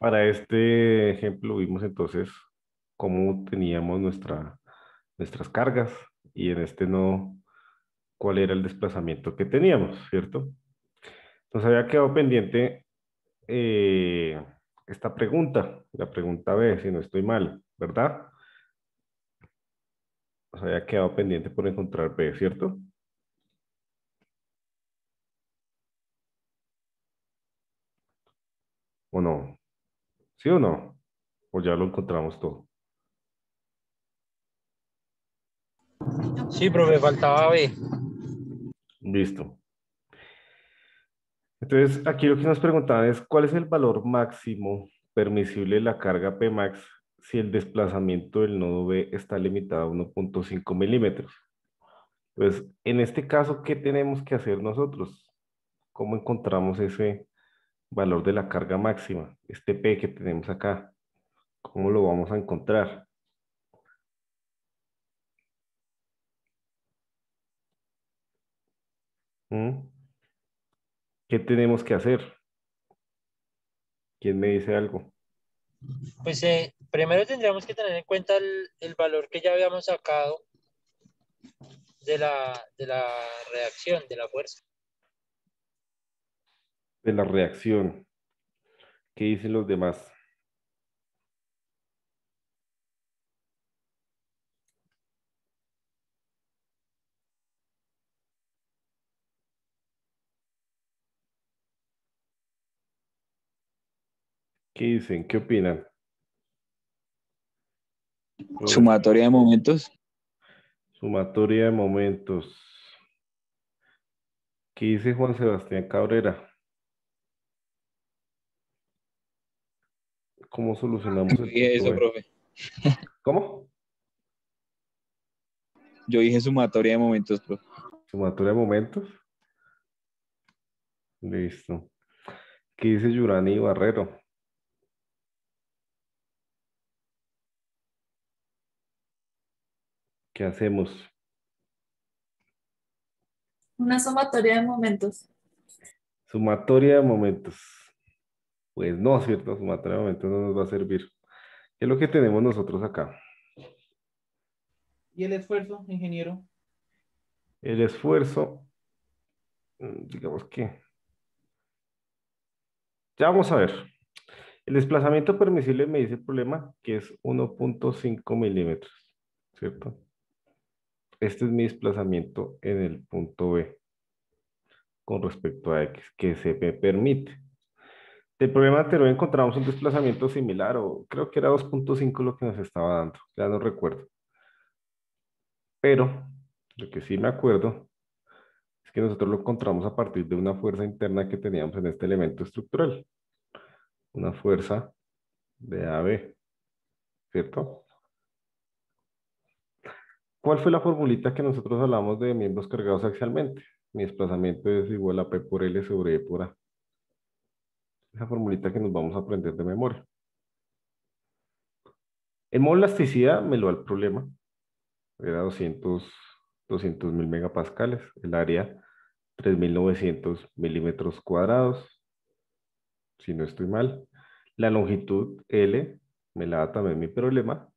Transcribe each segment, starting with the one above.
Para este ejemplo vimos entonces cómo teníamos nuestra, nuestras cargas y en este no cuál era el desplazamiento que teníamos, ¿cierto? Nos había quedado pendiente eh, esta pregunta, la pregunta B, si no estoy mal, ¿verdad? Nos había quedado pendiente por encontrar B, ¿cierto? ¿O no? ¿Sí o no? ¿O ya lo encontramos todo? Sí, pero me faltaba B. Listo. Entonces, aquí lo que nos preguntaban es, ¿cuál es el valor máximo permisible de la carga Pmax si el desplazamiento del nodo B está limitado a 1.5 milímetros? Pues, en este caso, ¿qué tenemos que hacer nosotros? ¿Cómo encontramos ese valor de la carga máxima, este P que tenemos acá. ¿Cómo lo vamos a encontrar? ¿Mm? ¿Qué tenemos que hacer? ¿Quién me dice algo? Pues eh, primero tendríamos que tener en cuenta el, valor que ya habíamos sacado de la reacción, de la fuerza de la reacción. ¿Qué dicen los demás? ¿Qué dicen? ¿Qué opinan? Sumatoria de momentos. Sumatoria de momentos. ¿Qué dice Juan Sebastián Cabrera? ¿Cómo solucionamos eso, profe? ¿Cómo? Yo dije sumatoria de momentos, profe. ¿Sumatoria de momentos? Listo. ¿Qué dice Yurani Barrero? ¿Qué hacemos? Una sumatoria de momentos. Sumatoria de momentos pues no, ¿cierto? sumatoriamente no nos va a servir. es lo que tenemos nosotros acá? ¿Y el esfuerzo, ingeniero? El esfuerzo, mm, digamos que... Ya vamos a ver. El desplazamiento permisible me dice el problema que es 1.5 milímetros, ¿cierto? Este es mi desplazamiento en el punto B con respecto a X que se me permite. Del problema anterior encontramos un desplazamiento similar, o creo que era 2.5 lo que nos estaba dando, ya no recuerdo. Pero lo que sí me acuerdo es que nosotros lo encontramos a partir de una fuerza interna que teníamos en este elemento estructural. Una fuerza de AB, ¿cierto? ¿Cuál fue la formulita que nosotros hablamos de miembros cargados axialmente? Mi desplazamiento es igual a P por L sobre E por A esa formulita que nos vamos a aprender de memoria. El modo elasticidad me lo da el problema. Era 200 200 mil megapascales. El área 3900 milímetros cuadrados. Si no estoy mal. La longitud L me la da también mi problema.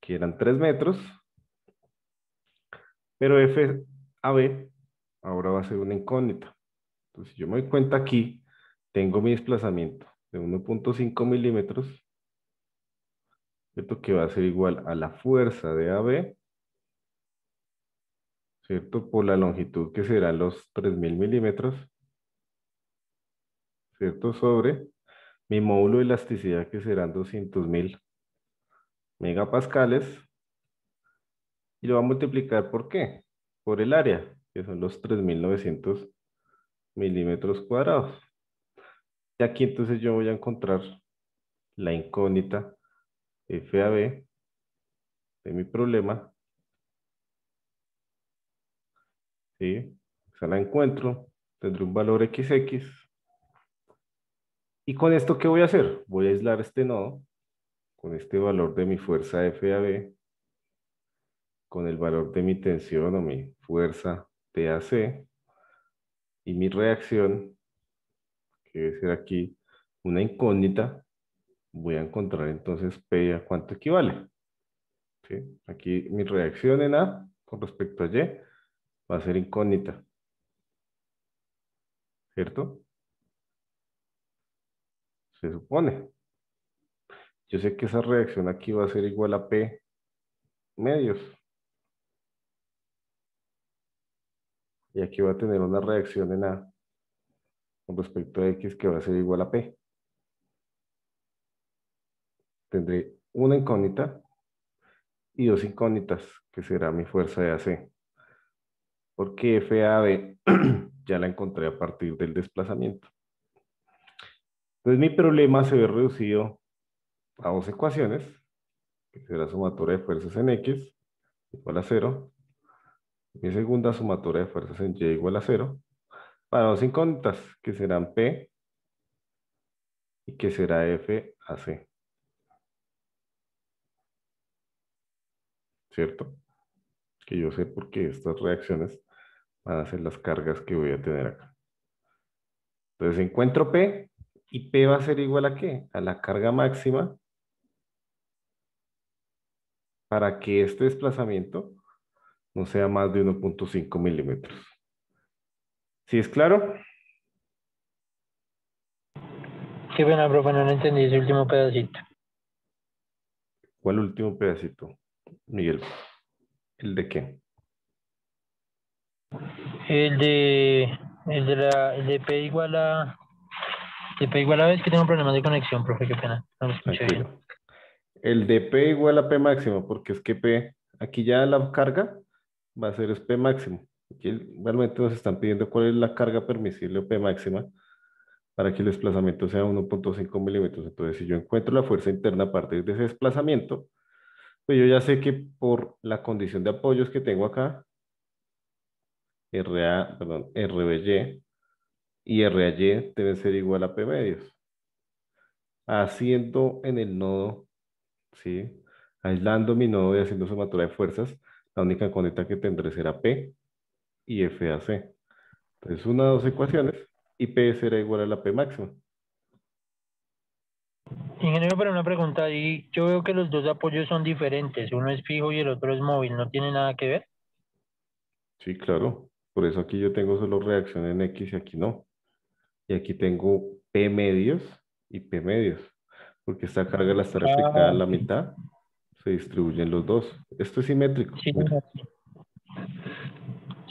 Que eran 3 metros. Pero FAB ahora va a ser una incógnita. Entonces yo me doy cuenta aquí tengo mi desplazamiento de 1.5 milímetros, ¿cierto? Que va a ser igual a la fuerza de AB, ¿cierto? Por la longitud que serán los 3.000 milímetros, ¿cierto? Sobre mi módulo de elasticidad que serán 200.000 megapascales. Y lo va a multiplicar por qué? Por el área, que son los 3.900 milímetros cuadrados. Y aquí entonces yo voy a encontrar la incógnita FAB de mi problema. ¿Sí? O la encuentro, tendré un valor XX. ¿Y con esto qué voy a hacer? Voy a aislar este nodo con este valor de mi fuerza FAB, con el valor de mi tensión o mi fuerza TAC y mi reacción debe ser aquí una incógnita, voy a encontrar entonces P a cuánto equivale. Aquí mi reacción en A con respecto a Y va a ser incógnita. ¿Cierto? Se supone. Yo sé que esa reacción aquí va a ser igual a P medios. Y aquí va a tener una reacción en A con respecto a X que va a ser igual a P. Tendré una incógnita y dos incógnitas, que será mi fuerza de AC. Porque FAB ya la encontré a partir del desplazamiento. Entonces mi problema se ve reducido a dos ecuaciones, que será sumatoria de fuerzas en X igual a cero. Mi segunda sumatoria de fuerzas en Y igual a cero. Para dos incógnitas, que serán P y que será F a ¿Cierto? Que yo sé por qué estas reacciones van a ser las cargas que voy a tener acá. Entonces encuentro P y P va a ser igual a qué? A la carga máxima para que este desplazamiento no sea más de 1.5 milímetros. ¿Sí es claro? Qué pena profe, no entendí ese último pedacito. ¿Cuál último pedacito, Miguel? ¿El de qué? El de, el de, la, P igual a... De P igual a vez que tengo problemas de conexión, profe, qué pena. No lo escuché El de P igual a P máximo, porque es que P, aquí ya la carga va a ser P máximo realmente nos están pidiendo cuál es la carga permisible o P máxima para que el desplazamiento sea 1.5 milímetros. Entonces, si yo encuentro la fuerza interna a partir de ese desplazamiento, pues yo ya sé que por la condición de apoyos que tengo acá, RA, perdón, RBY y RAY deben ser igual a P medios. Haciendo en el nodo, ¿sí? aislando mi nodo y haciendo sumatoria de fuerzas, la única conecta que tendré será P y FAC. Entonces, una de dos ecuaciones, y P será igual a la P máxima. Ingeniero, pero una pregunta ahí. Yo veo que los dos apoyos son diferentes. Uno es fijo y el otro es móvil. ¿No tiene nada que ver? Sí, claro. Por eso aquí yo tengo solo reacción en X y aquí no. Y aquí tengo P medios y P medios. Porque esta carga la está replicada en la ah, mitad. Se distribuyen los dos. Esto es simétrico. Sí,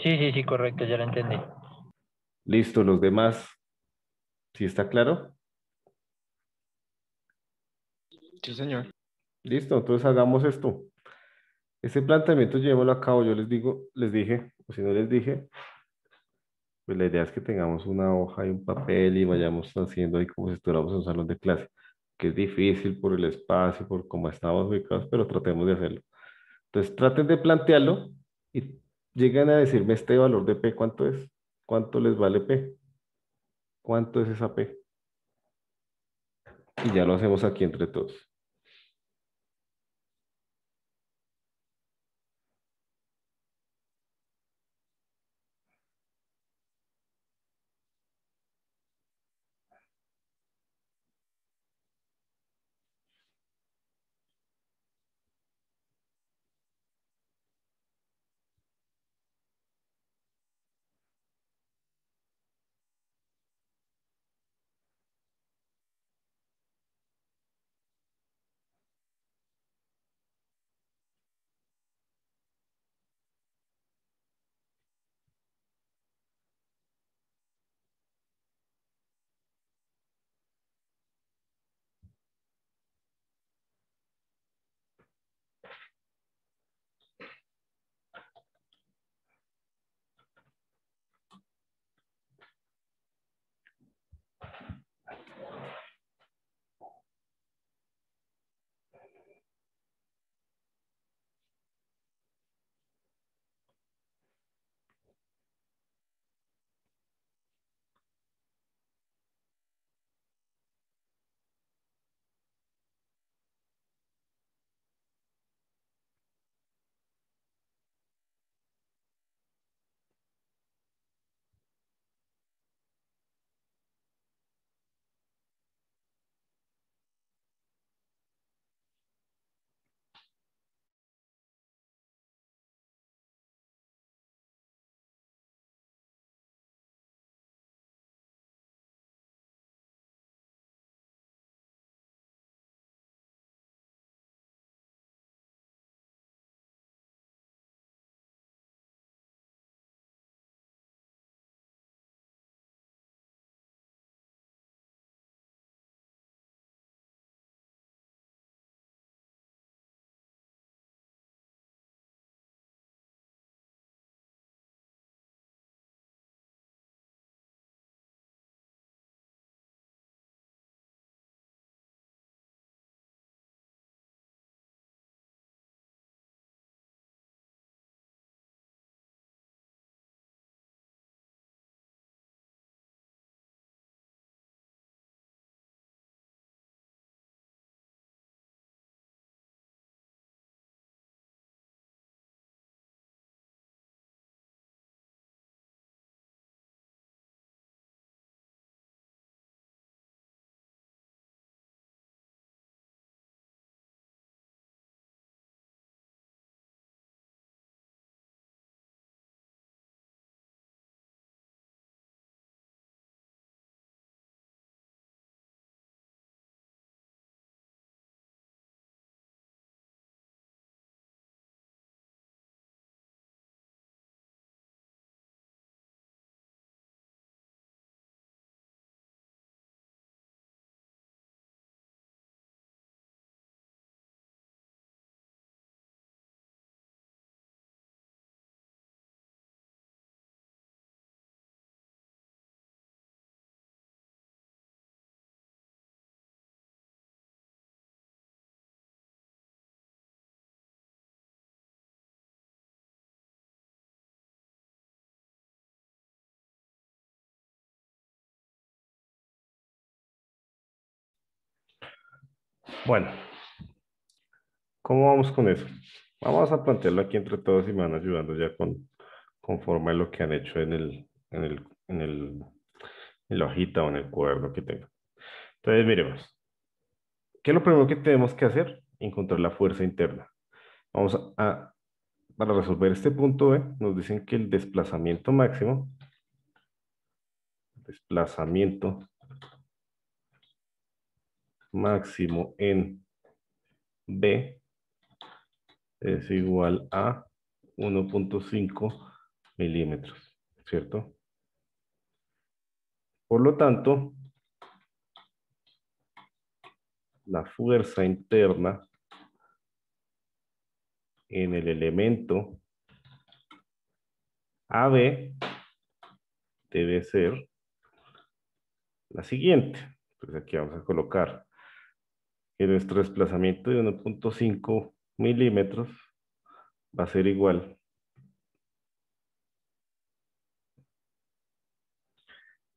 Sí, sí, sí, correcto, ya lo entendí. Listo, los demás. ¿Sí está claro? Sí, señor. Listo, entonces hagamos esto. Ese planteamiento llevémoslo a cabo. Yo les digo, les dije, o si no les dije, pues la idea es que tengamos una hoja y un papel y vayamos haciendo ahí como si estuviéramos en un salón de clase, que es difícil por el espacio, por cómo estamos ubicados, pero tratemos de hacerlo. Entonces traten de plantearlo y llegan a decirme este valor de P, ¿cuánto es? ¿Cuánto les vale P? ¿Cuánto es esa P? Y ya lo hacemos aquí entre todos. Bueno, ¿cómo vamos con eso? Vamos a plantearlo aquí entre todos y me van ayudando ya con conforme a lo que han hecho en el, en el, en el la hojita o en el cuaderno que tengo. Entonces, miremos. ¿Qué es lo primero que tenemos que hacer? Encontrar la fuerza interna. Vamos a, para resolver este punto B, nos dicen que el desplazamiento máximo, desplazamiento máximo en B es igual a 1.5 milímetros, ¿cierto? Por lo tanto, la fuerza interna en el elemento AB debe ser la siguiente. Entonces aquí vamos a colocar y nuestro desplazamiento de 1.5 milímetros va a ser igual.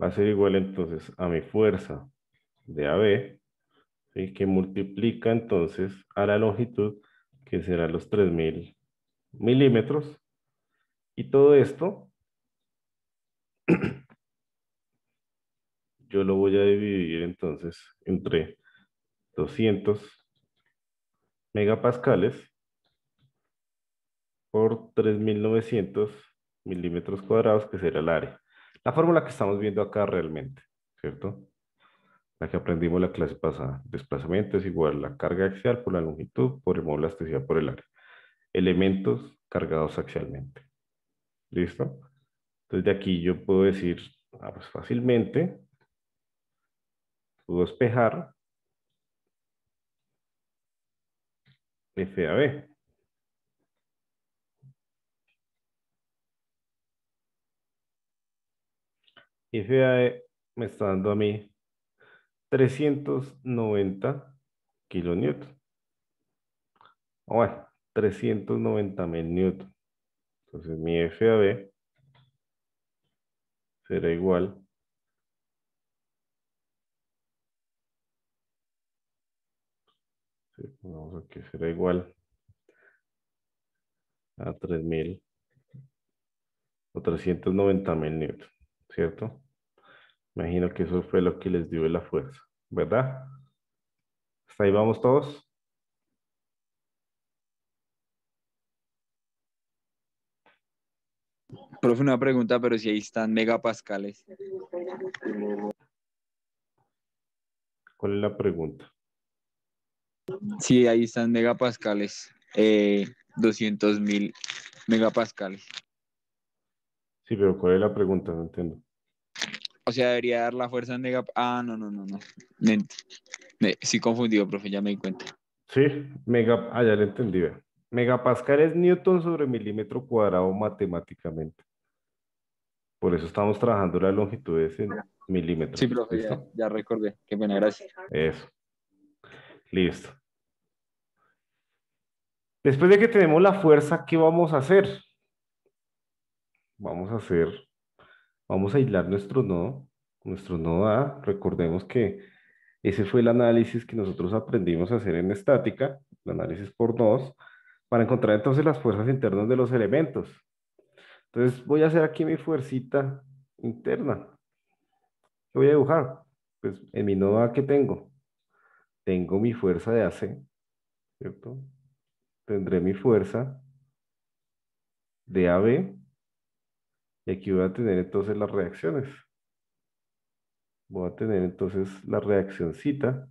Va a ser igual entonces a mi fuerza de AB, y que multiplica entonces a la longitud, que será los 3000 milímetros. Y todo esto, yo lo voy a dividir entonces entre 200 megapascales por 3900 milímetros cuadrados, que será el área. La fórmula que estamos viendo acá realmente, ¿cierto? La que aprendimos la clase pasada. Desplazamiento es igual a la carga axial por la longitud por el módulo elasticidad por el área. Elementos cargados axialmente. ¿Listo? Entonces de aquí yo puedo decir ah, pues fácilmente, puedo despejar FAB. FAB me está dando a mí 390 kilonewton. Ah, bueno, 390 mil newton. Entonces mi FAB será igual Vamos a que será igual a 3000 o 390.000 mil newton, ¿cierto? Imagino que eso fue lo que les dio la fuerza, ¿verdad? ¿Hasta ahí vamos todos? Profe, una pregunta, pero si ahí están megapascales. ¿Cuál es la pregunta? Sí, ahí están megapascales, eh, 200 mil megapascales. Sí, pero ¿cuál es la pregunta? No entiendo. O sea, debería dar la fuerza en megapascales. Ah, no, no, no, no. sí, confundido, profe, ya me di cuenta. Sí, mega, ah, ya lo entendí. Megapascales, Megapascal es Newton sobre milímetro cuadrado matemáticamente. Por eso estamos trabajando la longitud de ese milímetro. Sí, profe, ya, ya, recordé. Qué buena, gracias. Eso. Listo. Después de que tenemos la fuerza, ¿qué vamos a hacer? Vamos a hacer, vamos a aislar nuestro nodo, nuestro nodo A. Recordemos que ese fue el análisis que nosotros aprendimos a hacer en estática, el análisis por nodos, para encontrar entonces las fuerzas internas de los elementos. Entonces voy a hacer aquí mi fuercita interna. voy a dibujar? Pues en mi nodo A, ¿qué tengo? Tengo mi fuerza de AC, ¿cierto? tendré mi fuerza de AB. Y aquí voy a tener entonces las reacciones. Voy a tener entonces la reaccioncita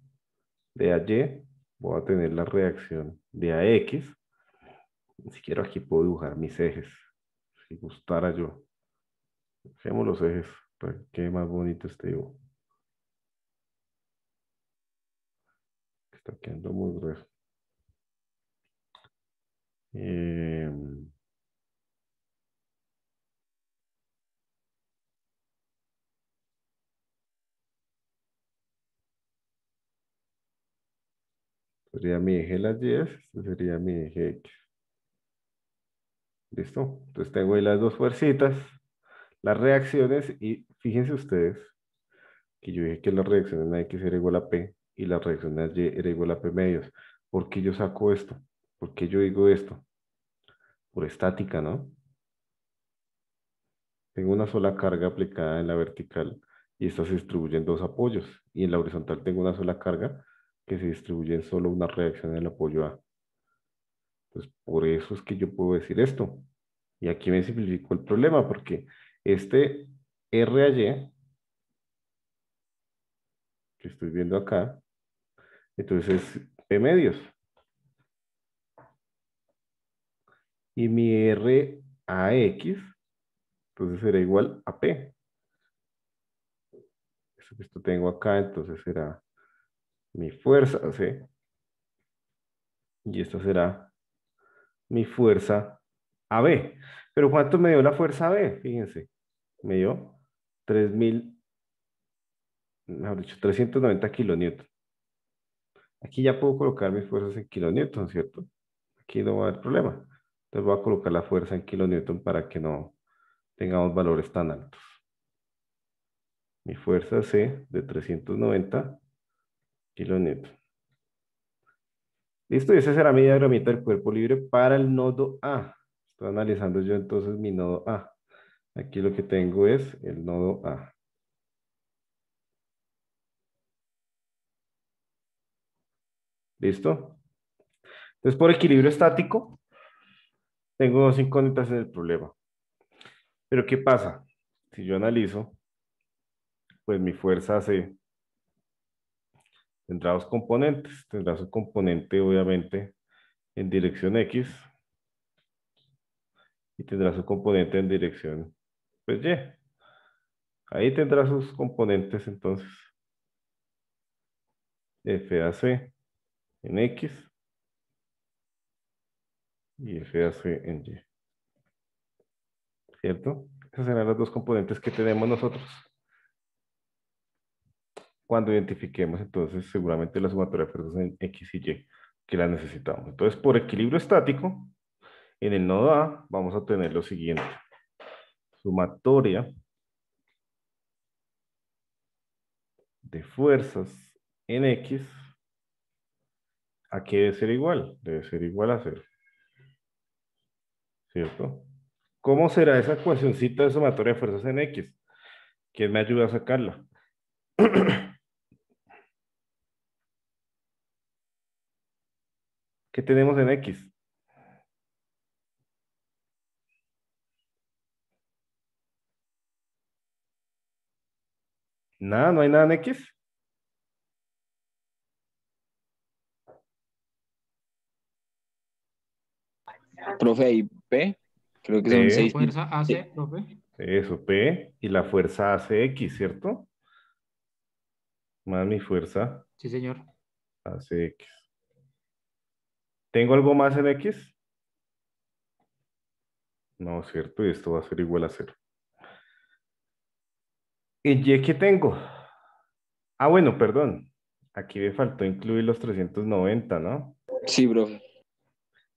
de AY. Voy a tener la reacción de AX. Ni siquiera aquí puedo dibujar mis ejes. Si gustara yo. Dejemos los ejes para que más bonito este dibujo. Está quedando muy grueso. Eh, sería mi eje las 10, este sería mi eje X. ¿Listo? Entonces tengo ahí las dos fuerzas las reacciones y fíjense ustedes que yo dije que la reacción en X era igual a P y la reacción en Y era igual a P medios. ¿Por qué yo saco esto? ¿Por qué yo digo esto? Por estática, ¿no? Tengo una sola carga aplicada en la vertical y esta se distribuye en dos apoyos. Y en la horizontal tengo una sola carga que se distribuye en solo una reacción en el apoyo A. Entonces, por eso es que yo puedo decir esto. Y aquí me simplificó el problema porque este RAY que estoy viendo acá, entonces es P medios. y mi R a X, entonces será igual a P. Esto que tengo acá, entonces será mi fuerza C. Y esto será mi fuerza AB. Pero ¿cuánto me dio la fuerza AB? Fíjense, me dio 3000, mejor dicho, 390 kN. Aquí ya puedo colocar mis fuerzas en kilonewton, ¿cierto? Aquí no va a haber problema. Entonces voy a colocar la fuerza en kilonewton para que no tengamos valores tan altos. Mi fuerza C de 390 kilonewton. Listo, y esa será mi diagramita del cuerpo libre para el nodo A. Estoy analizando yo entonces mi nodo A. Aquí lo que tengo es el nodo A. ¿Listo? Entonces, por equilibrio estático, tengo dos incógnitas en el problema. Pero ¿qué pasa? Si yo analizo, pues mi fuerza C tendrá dos componentes. Tendrá su componente, obviamente, en dirección X y tendrá su componente en dirección pues, Y. Ahí tendrá sus componentes entonces FAC en X y FAC en Y. ¿Cierto? Esas serán las dos componentes que tenemos nosotros. Cuando identifiquemos entonces seguramente la sumatoria de fuerzas en X y Y que la necesitamos. Entonces por equilibrio estático, en el nodo A vamos a tener lo siguiente. Sumatoria de fuerzas en X, ¿a qué debe ser igual? Debe ser igual a 0. ¿cierto? ¿Cómo será esa ecuacióncita de sumatoria de fuerzas en X? ¿Quién me ayuda a sacarla? ¿Qué tenemos en X? Nada, no hay nada en X. Profe, ¿y P? Creo que es son Fuerza AC, profe. Eso, P y la fuerza ACX, ¿cierto? Más mi fuerza. Sí, señor. ACX. ¿Tengo algo más en X? No, ¿cierto? Y esto va a ser igual a cero. ¿Y Y qué tengo? Ah, bueno, perdón. Aquí me faltó incluir los 390, ¿no? Sí, profe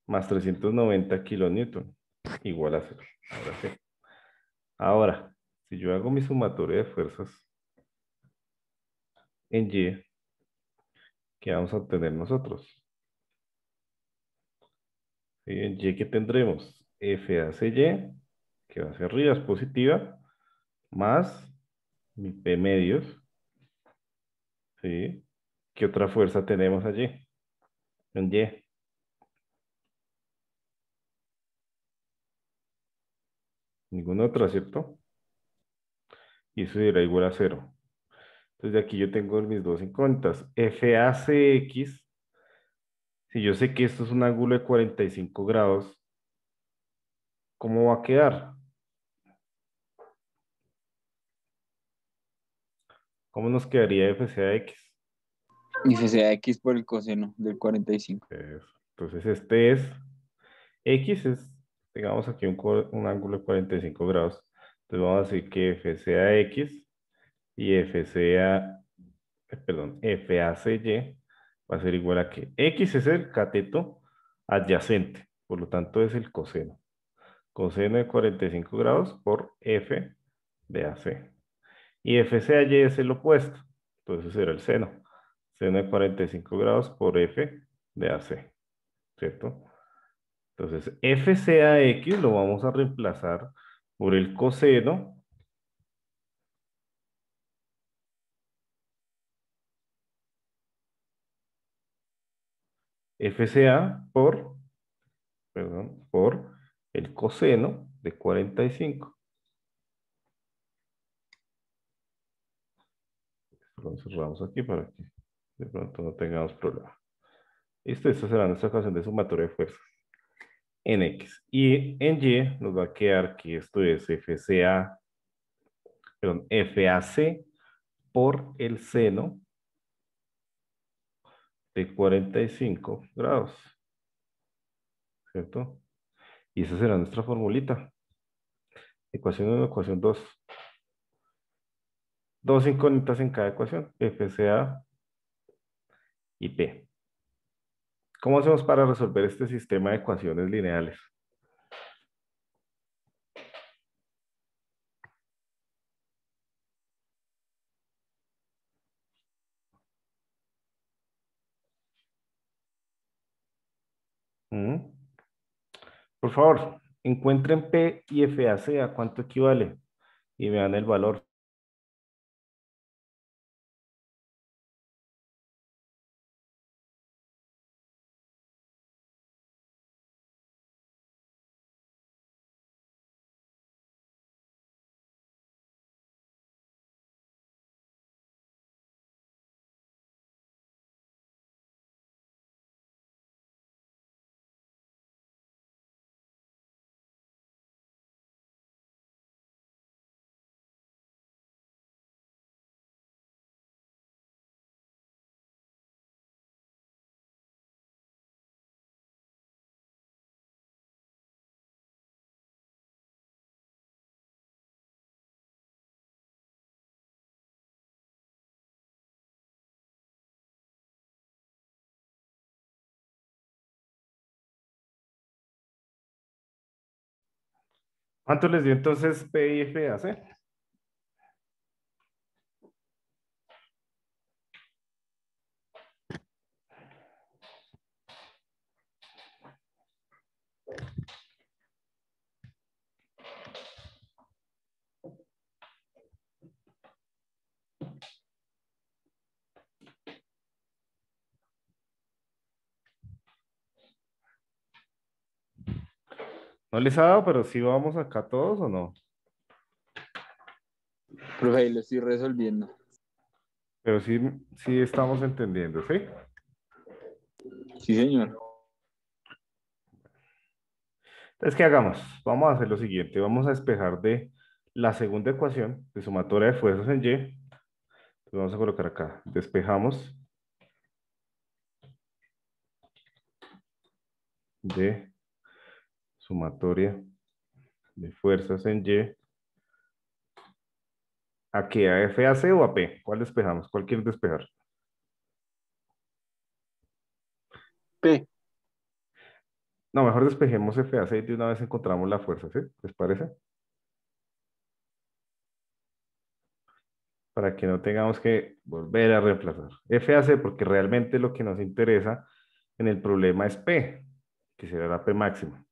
más 390 kilonewton, igual a cero. Ahora sí. Ahora, si yo hago mi sumatoria de fuerzas en Y, ¿qué vamos a obtener nosotros? en Y, ¿qué tendremos? F hacia Y, que va hacia arriba, es positiva, más mi P medios. ¿Sí? ¿Qué otra fuerza tenemos allí? En Y ninguna otra, ¿cierto? Y eso será igual a cero. Entonces de aquí yo tengo mis dos incógnitas. FACX. si yo sé que esto es un ángulo de 45 grados, ¿cómo va a quedar? ¿Cómo nos quedaría FCAX? X? por el coseno del 45. Entonces este es, X es tengamos aquí un, ángulo de 45 grados, entonces vamos a decir que F sea X y F sea, eh, perdón, FACY va a ser igual a que X es el cateto adyacente, por lo tanto es el coseno. Coseno de 45 grados por F de AC. Y FCAY es el opuesto, entonces será el seno. Seno de 45 grados por F de AC, ¿cierto? Entonces, FCAX lo vamos a reemplazar por el coseno FCA por, perdón, por el coseno de 45. Esto lo cerramos aquí para que de pronto no tengamos problema. Listo, este, esta será nuestra ecuación de sumatoria de fuerzas en X. Y en Y nos va a quedar que esto es FCA, perdón, FAC por el seno de 45 grados. ¿Cierto? Y esa será nuestra formulita. Ecuación 1, ecuación 2. Dos incógnitas en cada ecuación, FCA y P. ¿Cómo hacemos para resolver este sistema de ecuaciones lineales? Mm. Por favor, encuentren P y FAC a cuánto equivale y vean el valor. ¿Cuánto les dio entonces hacer? No les ha dado, pero sí vamos acá todos o no. Profe, ahí lo estoy resolviendo. Pero sí, sí estamos entendiendo, ¿sí? Sí, señor. Entonces, ¿qué hagamos? Vamos a hacer lo siguiente. Vamos a despejar de la segunda ecuación de sumatoria de fuerzas en Y. vamos a colocar acá. Despejamos de sumatoria de fuerzas en Y. ¿A qué? ¿A F, o a P? ¿Cuál despejamos? ¿Cuál quieres despejar? P. No, mejor despejemos F, A, y de una vez encontramos la fuerza, ¿sí? ¿Les parece? Para que no tengamos que volver a reemplazar. F, A, porque realmente lo que nos interesa en el problema es P, que será la P máxima.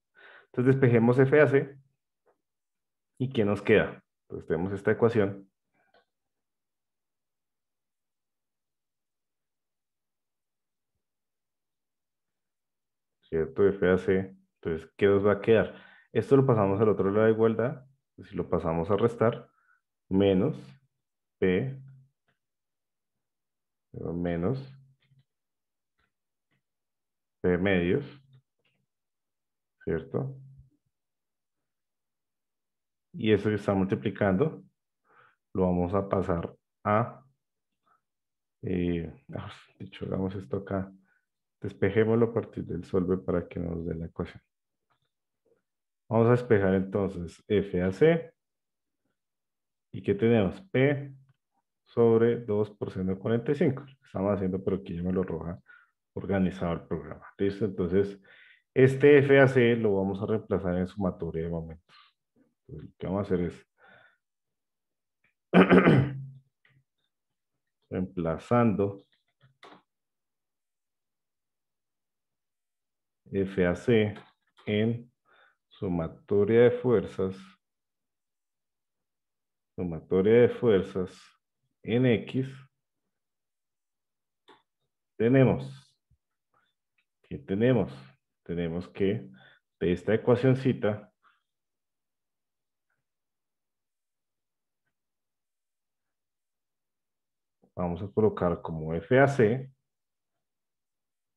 Entonces despejemos FAC. ¿Y qué nos queda? Entonces pues tenemos esta ecuación. ¿Cierto? FAC. Entonces, ¿qué nos va a quedar? Esto lo pasamos al otro lado de igualdad. Si lo pasamos a restar, menos P menos P medios ¿cierto? Y eso que está multiplicando lo vamos a pasar a, eh, ah, dicho, hagamos esto acá, despejémoslo a partir del solve para que nos dé la ecuación. Vamos a despejar entonces f a ¿Y qué tenemos? P sobre 2 por seno 45. Estamos haciendo, pero aquí ya me lo roja organizado el programa. ¿Listo? Entonces, este FAC lo vamos a reemplazar en sumatoria de momentos. lo que vamos a hacer es reemplazando FAC en sumatoria de fuerzas, sumatoria de fuerzas en X, tenemos, que tenemos? tenemos que de esta ecuacióncita vamos a colocar como FAC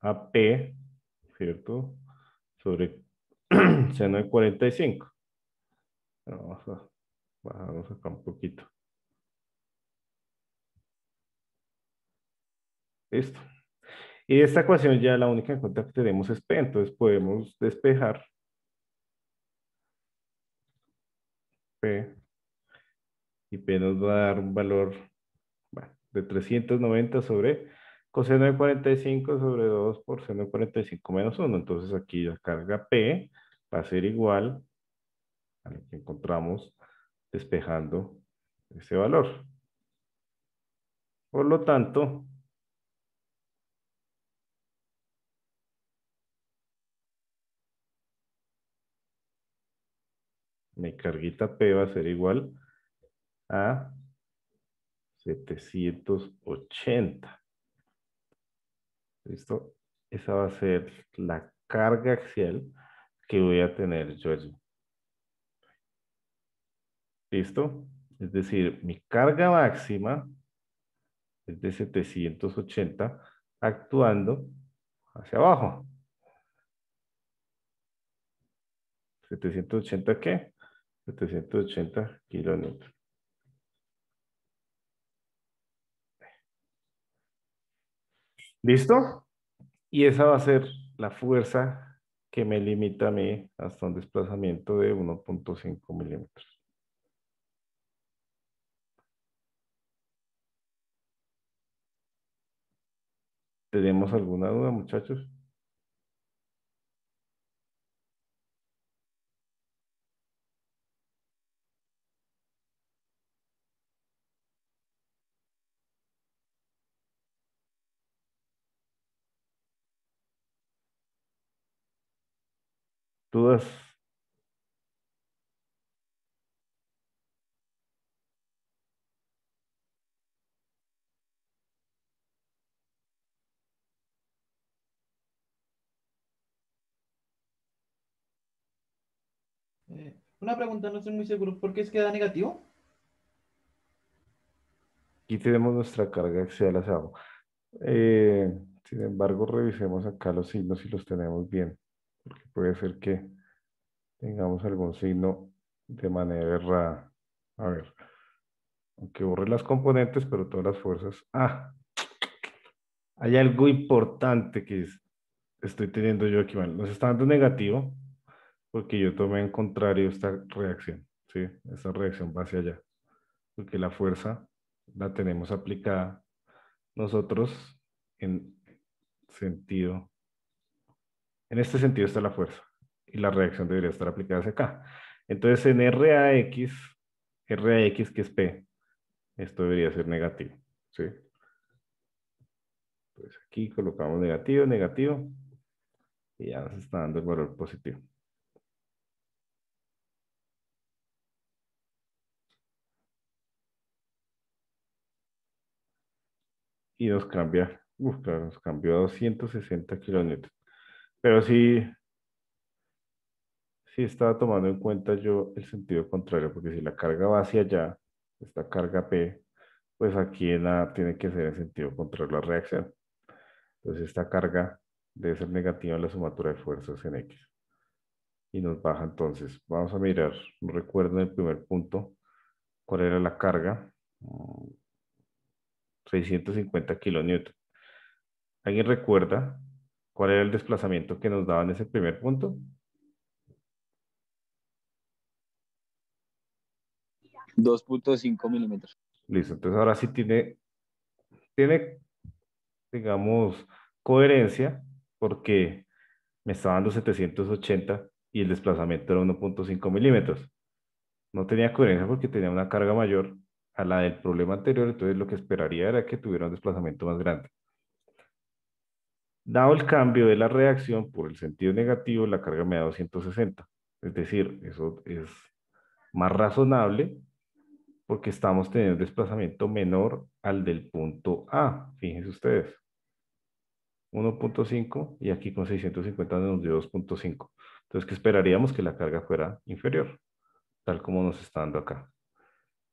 a P, ¿cierto? Sobre seno de 45. Vamos a bajarnos acá un poquito. Listo. Y esta ecuación ya la única cuenta que tenemos es P, entonces podemos despejar P y P nos va a dar un valor de 390 sobre coseno de 45 sobre 2 por seno de 45 menos 1. Entonces aquí la carga P va a ser igual a lo que encontramos despejando ese valor. Por lo tanto, mi carguita P va a ser igual a 780. ¿Listo? Esa va a ser la carga axial que voy a tener yo ¿Listo? Es decir, mi carga máxima es de 780 actuando hacia abajo. ¿780 qué? 780 kilómetros. ¿Listo? Y esa va a ser la fuerza que me limita a mí hasta un desplazamiento de 1.5 milímetros. ¿Tenemos alguna duda, muchachos? ¿Dudas? Eh, una pregunta, no estoy muy seguro. ¿Por qué es que da negativo? Aquí tenemos nuestra carga axial asado. Eh, sin embargo, revisemos acá los signos y los tenemos bien porque puede ser que tengamos algún signo de manera errada. A ver, aunque borre las componentes, pero todas las fuerzas. Ah, hay algo importante que estoy teniendo yo aquí Bueno, Nos está dando negativo porque yo tomé en contrario esta reacción, ¿sí? Esta reacción va hacia allá, porque la fuerza la tenemos aplicada nosotros en sentido en este sentido está la fuerza y la reacción debería estar aplicada hacia acá. Entonces en RAX, RAX que es P, esto debería ser negativo. ¿sí? Pues aquí colocamos negativo, negativo y ya nos está dando el valor positivo. y nos cambia, uf, nos cambió a 260 kilonewtons. Pero sí, sí estaba tomando en cuenta yo el sentido contrario, porque si la carga va hacia allá, esta carga P, pues aquí en A tiene que ser en sentido contrario la reacción. Entonces esta carga debe ser negativa en la sumatura de fuerzas en X. Y nos baja entonces. Vamos a mirar, recuerdo en el primer punto cuál era la carga. 650 mm, kN ¿Alguien recuerda ¿Cuál era el desplazamiento que nos daban en ese primer punto? 2.5 milímetros. Listo, entonces ahora sí tiene, tiene, digamos, coherencia porque me estaba dando 780 y el desplazamiento era 1.5 milímetros. No tenía coherencia porque tenía una carga mayor a la del problema anterior, entonces lo que esperaría era que tuviera un desplazamiento más grande. Dado el cambio de la reacción por el sentido negativo, la carga me da 260. Es decir, eso es más razonable porque estamos teniendo un desplazamiento menor al del punto A. Fíjense ustedes. 1.5 y aquí con 650 nos dio 2.5. Entonces, que esperaríamos que la carga fuera inferior, tal como nos está dando acá.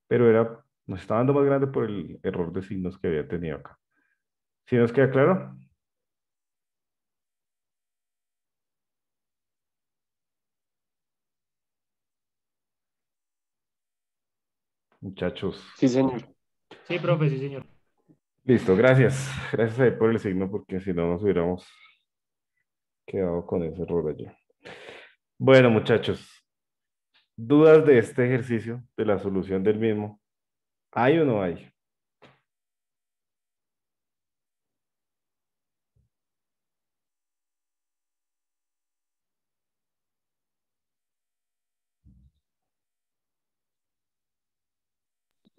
Pero era, nos está dando más grande por el error de signos que había tenido acá. Si nos queda claro? muchachos. Sí, señor. Sí, profe, sí, señor. Listo, gracias. Gracias por el signo, porque si no nos hubiéramos quedado con ese error allá. Bueno, muchachos, ¿dudas de este ejercicio, de la solución del mismo? ¿Hay o no hay?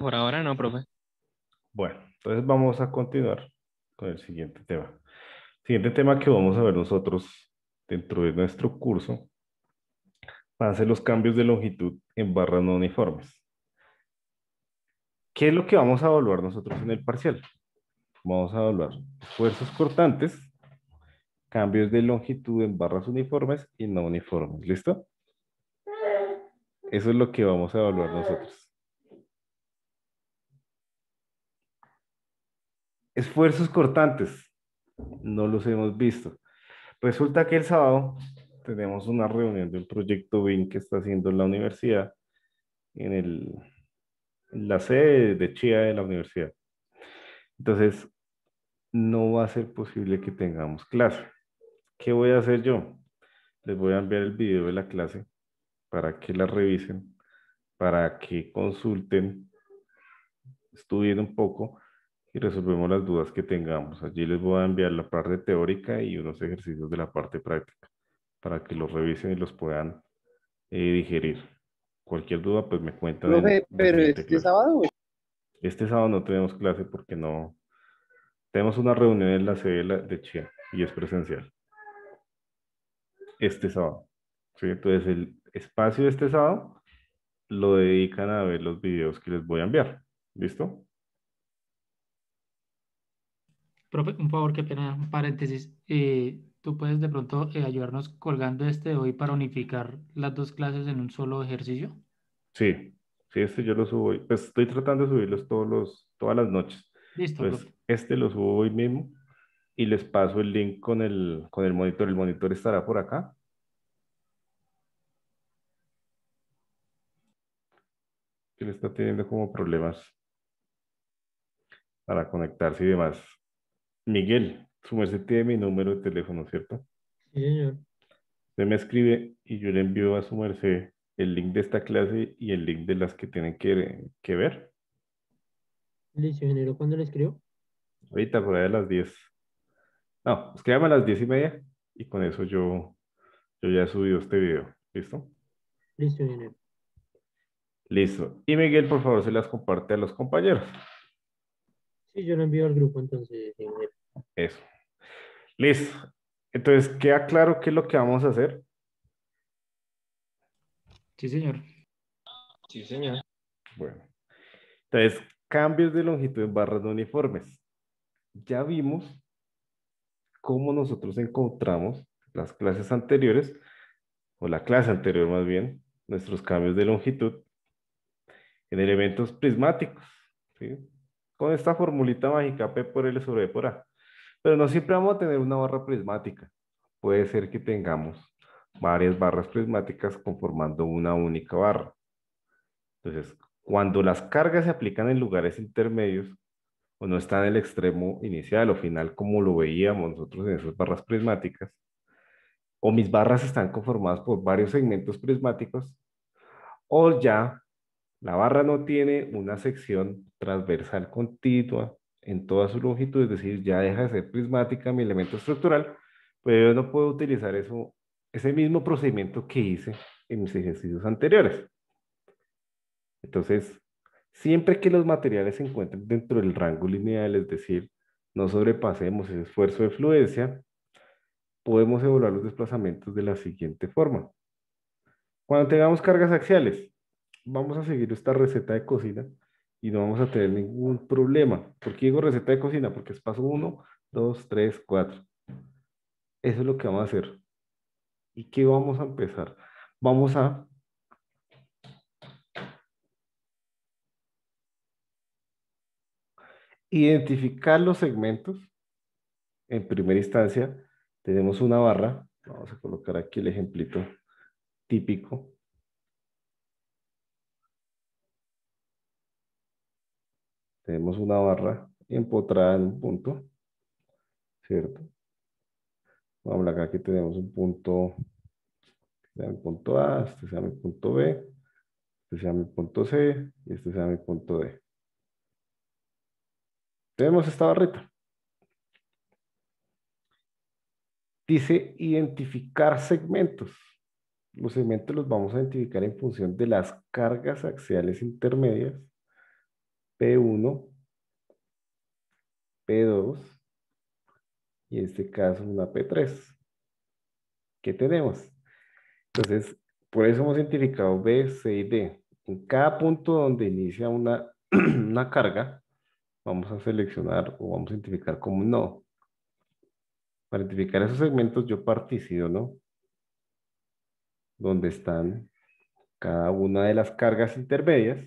Por ahora no, profe. Bueno, entonces vamos a continuar con el siguiente tema. Siguiente tema que vamos a ver nosotros dentro de nuestro curso Va a ser los cambios de longitud en barras no uniformes. ¿Qué es lo que vamos a evaluar nosotros en el parcial? Vamos a evaluar esfuerzos cortantes, cambios de longitud en barras uniformes y no uniformes. ¿Listo? Eso es lo que vamos a evaluar nosotros. esfuerzos cortantes. No los hemos visto. Resulta que el sábado tenemos una reunión de un proyecto BIN que está haciendo la universidad en, el, la sede de Chía de la universidad. Entonces, no va a ser posible que tengamos clase. ¿Qué voy a hacer yo? Les voy a enviar el video de la clase para que la revisen, para que consulten, estudien un poco y resolvemos las dudas que tengamos. Allí les voy a enviar la parte teórica y unos ejercicios de la parte práctica para que los revisen y los puedan eh, digerir. Cualquier duda, pues me cuentan. pero este sábado. Este sábado no tenemos clase porque no. Tenemos una reunión en la sede de Chia y es presencial. Este sábado. Entonces, el espacio de este sábado lo dedican a ver los videos que les voy a enviar. ¿Listo? Profe, un favor, que pena, un paréntesis. Eh, ¿Tú puedes de pronto eh, ayudarnos colgando este hoy para unificar las dos clases en un solo ejercicio? Sí, sí, este yo lo subo hoy. Pues estoy tratando de subirlos todos los, todas las noches. Listo. Pues este lo subo hoy mismo y les paso el link con el, con el monitor. El monitor estará por acá. quién está teniendo como problemas para conectarse y demás. Miguel, su merced tiene mi número de teléfono, ¿cierto? Sí, señor. Usted me escribe y yo le envío a su merced el link de esta clase y el link de las que tienen que, ver. Listo, ingeniero, ¿cuándo le escribo? Ahorita, por ahí a las 10. No, escríbame a las 10 y media y con eso yo, yo ya he subido este video. ¿Listo? Listo, ingeniero. Listo. Y Miguel, por favor, se las comparte a los compañeros. Sí, yo lo envío al grupo entonces, ingeniero. Eso. Listo. Entonces, ¿queda claro qué es lo que vamos a hacer? Sí, señor. Sí, señor. Bueno. Entonces, cambios de longitud en barras de uniformes. Ya vimos cómo nosotros encontramos las clases anteriores, o la clase anterior más bien, nuestros cambios de longitud en elementos prismáticos. ¿sí? Con esta formulita mágica P por L sobre B e por A. Pero no siempre vamos a tener una barra prismática. Puede ser que tengamos varias barras prismáticas conformando una única barra. Entonces, cuando las cargas se aplican en lugares intermedios o no están en el extremo inicial o final como lo veíamos nosotros en esas barras prismáticas, o mis barras están conformadas por varios segmentos prismáticos, o ya la barra no tiene una sección transversal continua en toda su longitud, es decir, ya deja de ser prismática mi elemento estructural, pero pues yo no puedo utilizar eso, ese mismo procedimiento que hice en mis ejercicios anteriores. Entonces, siempre que los materiales se encuentren dentro del rango lineal, es decir, no sobrepasemos el esfuerzo de fluencia, podemos evaluar los desplazamientos de la siguiente forma. Cuando tengamos cargas axiales, vamos a seguir esta receta de cocina y no vamos a tener ningún problema. ¿Por qué digo receta de cocina? Porque es paso 1, 2, 3, 4. Eso es lo que vamos a hacer. ¿Y qué vamos a empezar? Vamos a identificar los segmentos. En primera instancia, tenemos una barra. Vamos a colocar aquí el ejemplito típico. Tenemos una barra empotrada en un punto, ¿cierto? Vamos acá, aquí tenemos un punto, este sea mi punto A, este es mi punto B, este sea mi punto C y este es mi punto D. Tenemos esta barrita. Dice identificar segmentos. Los segmentos los vamos a identificar en función de las cargas axiales intermedias P1, P2 y en este caso una P3 ¿Qué tenemos. Entonces, por eso hemos identificado B, C y D. En cada punto donde inicia una, carga, vamos a seleccionar o vamos a identificar como un nodo. Para identificar esos segmentos yo particiono ¿no? donde están cada una de las cargas intermedias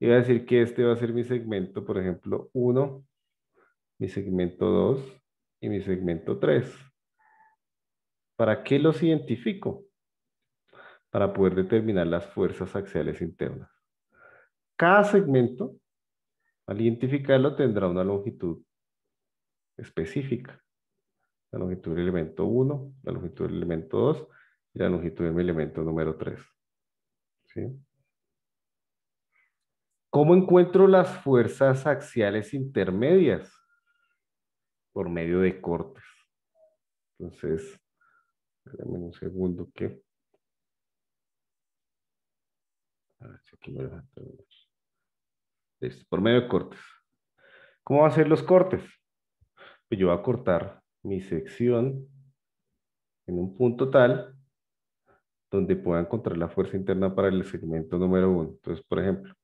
Iba a decir que este va a ser mi segmento, por ejemplo, 1, mi segmento 2 y mi segmento 3. ¿Para qué los identifico? Para poder determinar las fuerzas axiales internas. Cada segmento, al identificarlo, tendrá una longitud específica. La longitud del elemento 1, la longitud del elemento 2 y la longitud del elemento número 3. ¿Sí? ¿Cómo encuentro las fuerzas axiales intermedias? Por medio de cortes. Entonces, déjame un segundo que... por medio de cortes. ¿Cómo va a ser los cortes? Pues yo voy a cortar mi sección en un punto tal donde pueda encontrar la fuerza interna para el segmento número uno. Entonces, por ejemplo,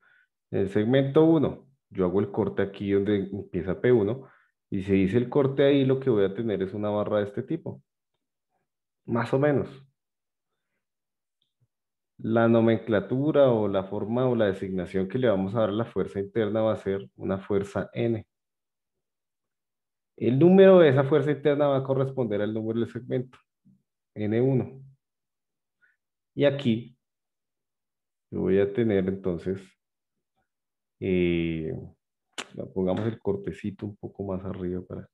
en el segmento 1, yo hago el corte aquí donde empieza P1 y si hice el corte ahí, lo que voy a tener es una barra de este tipo. Más o menos. La nomenclatura o la forma o la designación que le vamos a dar a la fuerza interna va a ser una fuerza N. El número de esa fuerza interna va a corresponder al número del segmento, N1. Y aquí yo voy a tener entonces eh, pongamos el cortecito un poco más arriba para,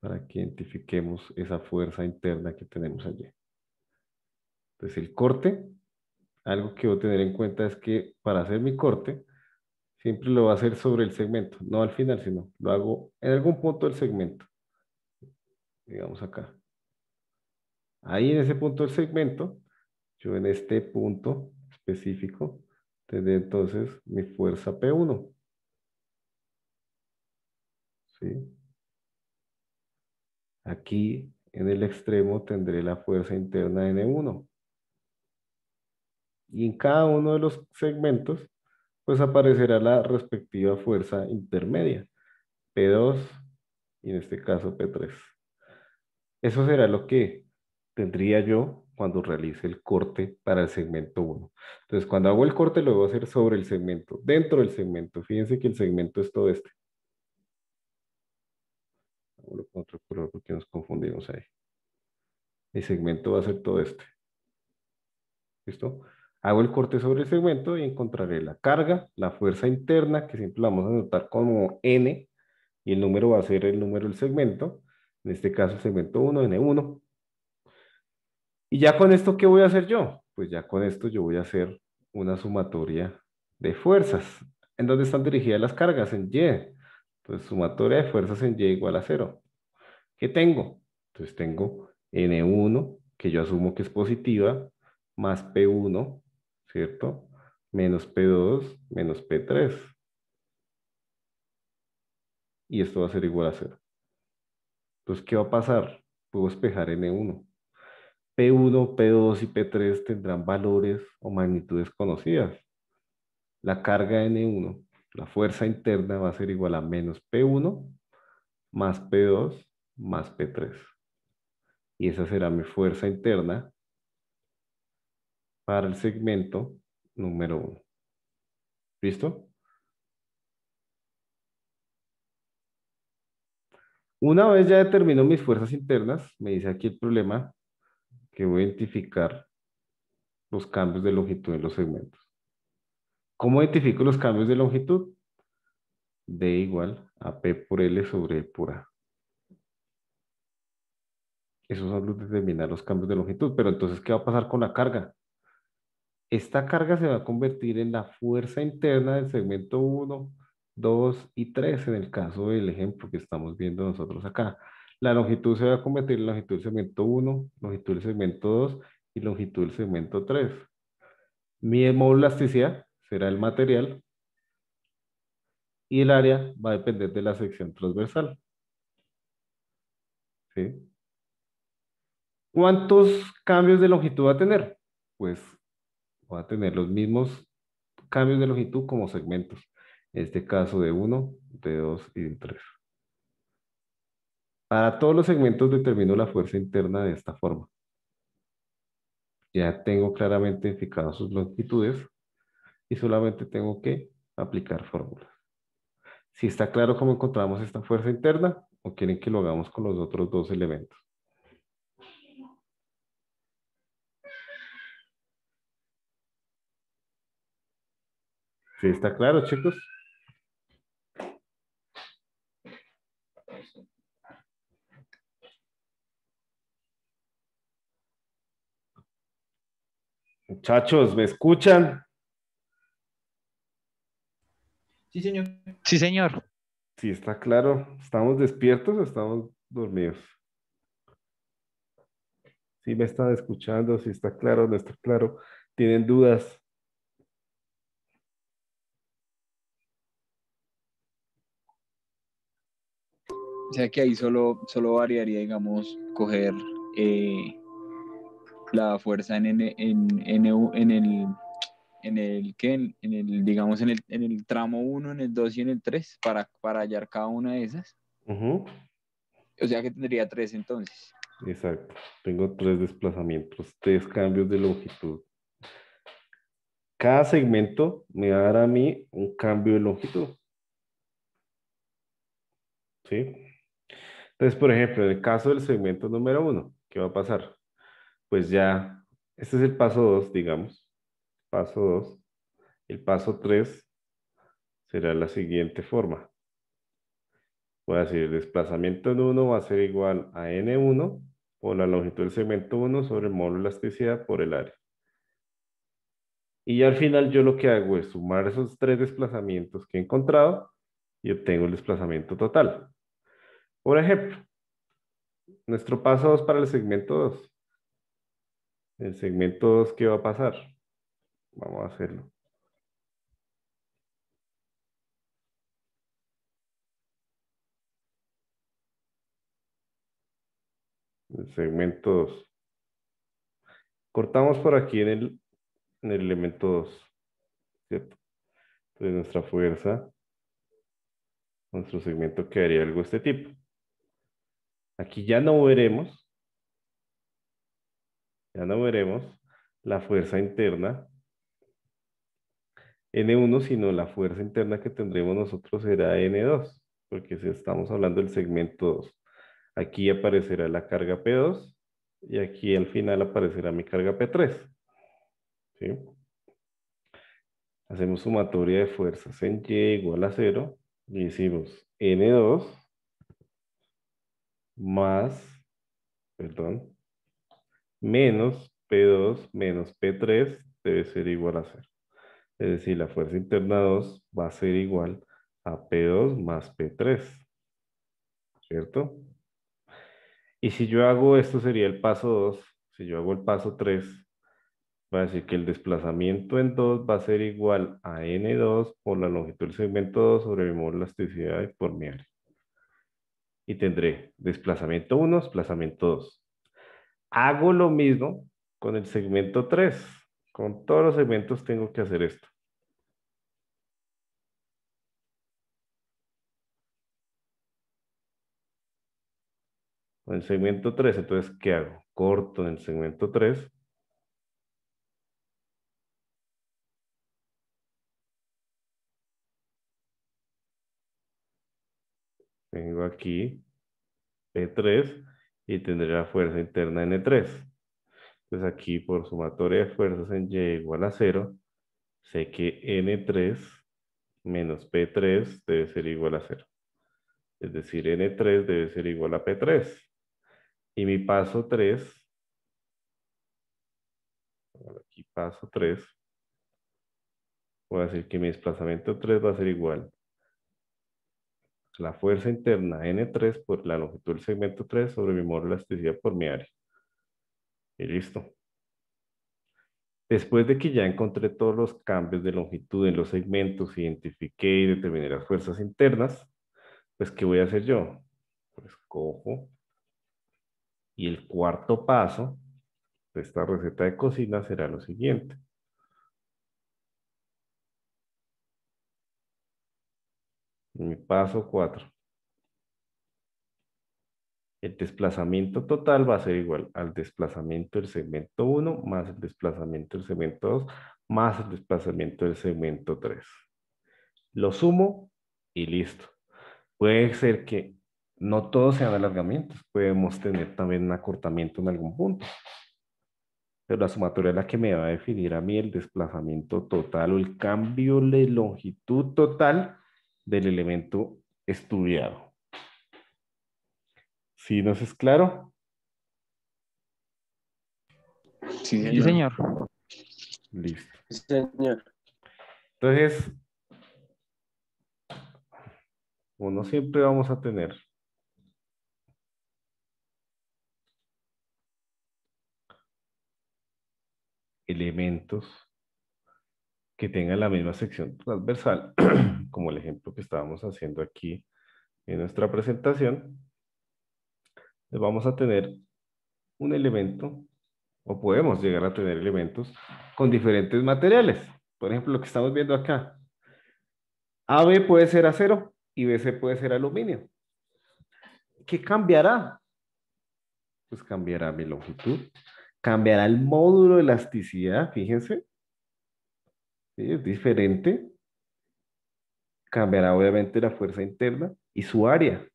para que identifiquemos esa fuerza interna que tenemos allí. Entonces el corte, algo que voy a tener en cuenta es que para hacer mi corte, siempre lo voy a hacer sobre el segmento, no al final, sino lo hago en algún punto del segmento. Digamos acá. Ahí en ese punto del segmento, yo en este punto específico, Tendré entonces mi fuerza P1. ¿Sí? Aquí en el extremo tendré la fuerza interna N1. Y en cada uno de los segmentos, pues aparecerá la respectiva fuerza intermedia, P2 y en este caso P3. Eso será lo que tendría yo cuando realice el corte para el segmento 1. Entonces, cuando hago el corte, lo voy a hacer sobre el segmento, dentro del segmento. Fíjense que el segmento es todo este. Vamos con otro color porque nos confundimos ahí. El segmento va a ser todo este. ¿Listo? Hago el corte sobre el segmento y encontraré la carga, la fuerza interna, que siempre la vamos a anotar como N, y el número va a ser el número del segmento, en este caso el segmento 1, N1, y ya con esto, ¿qué voy a hacer yo? Pues ya con esto yo voy a hacer una sumatoria de fuerzas. ¿En dónde están dirigidas las cargas? En Y. Entonces, sumatoria de fuerzas en Y igual a cero. ¿Qué tengo? Entonces tengo N1, que yo asumo que es positiva, más P1, ¿cierto? Menos P2, menos P3. Y esto va a ser igual a cero. Entonces, ¿qué va a pasar? Puedo despejar N1. P1, P2 y P3 tendrán valores o magnitudes conocidas. La carga N1, la fuerza interna va a ser igual a menos P1 más P2 más P3. Y esa será mi fuerza interna para el segmento número 1. ¿Listo? Una vez ya determino mis fuerzas internas, me dice aquí el problema, que voy a identificar los cambios de longitud en los segmentos. ¿Cómo identifico los cambios de longitud? D igual a P por L sobre E por A. Eso son los determinar los cambios de longitud. Pero entonces, ¿qué va a pasar con la carga? Esta carga se va a convertir en la fuerza interna del segmento 1, 2 y 3 en el caso del ejemplo que estamos viendo nosotros acá. La longitud se va a convertir en longitud del segmento 1, longitud del segmento 2 y longitud del segmento 3. Mi elasticidad, será el material. Y el área va a depender de la sección transversal. ¿Cuántos cambios de longitud va a tener? Pues va a tener los mismos cambios de longitud como segmentos. En este caso de 1, de 2 y de 3. Para todos los segmentos determino la fuerza interna de esta forma. Ya tengo claramente fijado sus longitudes y solamente tengo que aplicar fórmulas. Si está claro cómo encontramos esta fuerza interna o quieren que lo hagamos con los otros dos elementos. si está claro, chicos? Muchachos, ¿me escuchan? Sí, señor. Sí, señor. Sí, está claro. ¿Estamos despiertos o estamos dormidos? Sí, me están escuchando, sí está claro, no está claro. ¿Tienen dudas? O sea que ahí solo, variaría, digamos, coger eh, la fuerza en, en, el digamos en el, tramo 1, en el 2 y en el 3 para, para hallar cada una de esas. O sea que tendría tres entonces. Exacto. Tengo tres desplazamientos, tres cambios de longitud. Cada segmento me va a dar a mí un cambio de longitud. ¿Sí? Entonces, por ejemplo, en el caso del segmento número 1, ¿qué va a pasar? pues ya, este es el paso 2, digamos. Paso 2. El paso 3 será la siguiente forma. Voy a decir, el desplazamiento en 1 va a ser igual a N1 por la longitud del segmento 1 sobre el módulo de elasticidad por el área. Y al final yo lo que hago es sumar esos tres desplazamientos que he encontrado y obtengo el desplazamiento total. Por ejemplo, nuestro paso 2 para el segmento 2. El segmento 2, ¿qué va a pasar? Vamos a hacerlo. El segmento 2. Cortamos por aquí en el, elemento 2. ¿Cierto? Entonces nuestra fuerza, nuestro segmento quedaría algo de este tipo. Aquí ya no veremos ya no veremos, la fuerza interna. N1, sino la fuerza interna que tendremos nosotros será N2, porque si estamos hablando del segmento 2. Aquí aparecerá la carga P2 y aquí al final aparecerá mi carga P3. Hacemos sumatoria de fuerzas en Y igual a 0 y decimos N2 más, perdón, menos P2 menos P3 debe ser igual a 0. Es decir, la fuerza interna 2 va a ser igual a P2 más P3. ¿Cierto? Y si yo hago, esto sería el paso 2, si yo hago el paso 3, va a decir que el desplazamiento en 2 va a ser igual a N2 por la longitud del segmento 2 sobre mi de elasticidad por mi área. Y tendré desplazamiento 1, desplazamiento 2. Hago lo mismo con el segmento 3. Con todos los segmentos tengo que hacer esto. Con el segmento 3, entonces, ¿qué hago? Corto en el segmento 3. Tengo aquí P3 y tendré la fuerza interna N3. E Entonces aquí por sumatoria de fuerzas en Y igual a 0, sé que N3 e menos P3 debe ser igual a 0. Es decir, N3 e debe ser igual a P3. Y mi paso 3, aquí paso 3, voy a decir que mi desplazamiento 3 va a ser igual la fuerza interna N3 por la longitud del segmento 3 sobre mi módulo de elasticidad por mi área. Y listo. Después de que ya encontré todos los cambios de longitud en los segmentos, identifiqué y determiné las fuerzas internas, pues ¿qué voy a hacer yo? Pues cojo y el cuarto paso de esta receta de cocina será lo siguiente. Mi paso 4. El desplazamiento total va a ser igual al desplazamiento del segmento 1 más el desplazamiento del segmento 2 más el desplazamiento del segmento 3. Lo sumo y listo. Puede ser que no todos sean alargamientos, podemos tener también un acortamiento en algún punto. Pero la sumatoria es la que me va a definir a mí el desplazamiento total o el cambio de longitud total del elemento estudiado. si nos es claro? Sí, señor. Listo. señor. Entonces, uno siempre vamos a tener elementos que tenga la misma sección transversal, como el ejemplo que estábamos haciendo aquí en nuestra presentación, pues vamos a tener un elemento, o podemos llegar a tener elementos con diferentes materiales. Por ejemplo, lo que estamos viendo acá. AB puede ser acero y BC puede ser aluminio. ¿Qué cambiará? Pues cambiará mi longitud, cambiará el módulo de elasticidad, fíjense, es diferente. Cambiará obviamente la fuerza interna y su área.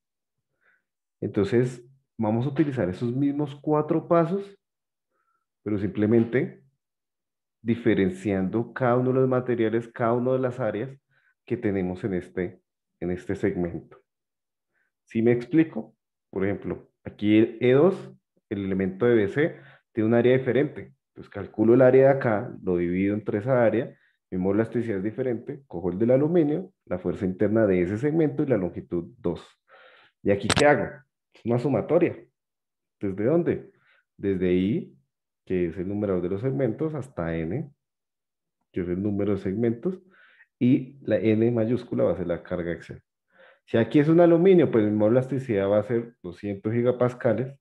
Entonces, vamos a utilizar esos mismos cuatro pasos, pero simplemente diferenciando cada uno de los materiales, cada una de las áreas que tenemos en este, en este segmento. Si me explico, por ejemplo, aquí el E2, el elemento de BC, tiene un área diferente. Entonces calculo el área de acá, lo divido entre esa área mi molasticidad elasticidad es diferente, cojo el del aluminio, la fuerza interna de ese segmento y la longitud 2. ¿Y aquí qué hago? Una sumatoria. ¿Desde dónde? Desde I, que es el número de los segmentos, hasta N, que es el número de segmentos, y la N mayúscula va a ser la carga axial. Si aquí es un aluminio, pues mi molasticidad elasticidad va a ser 200 gigapascales,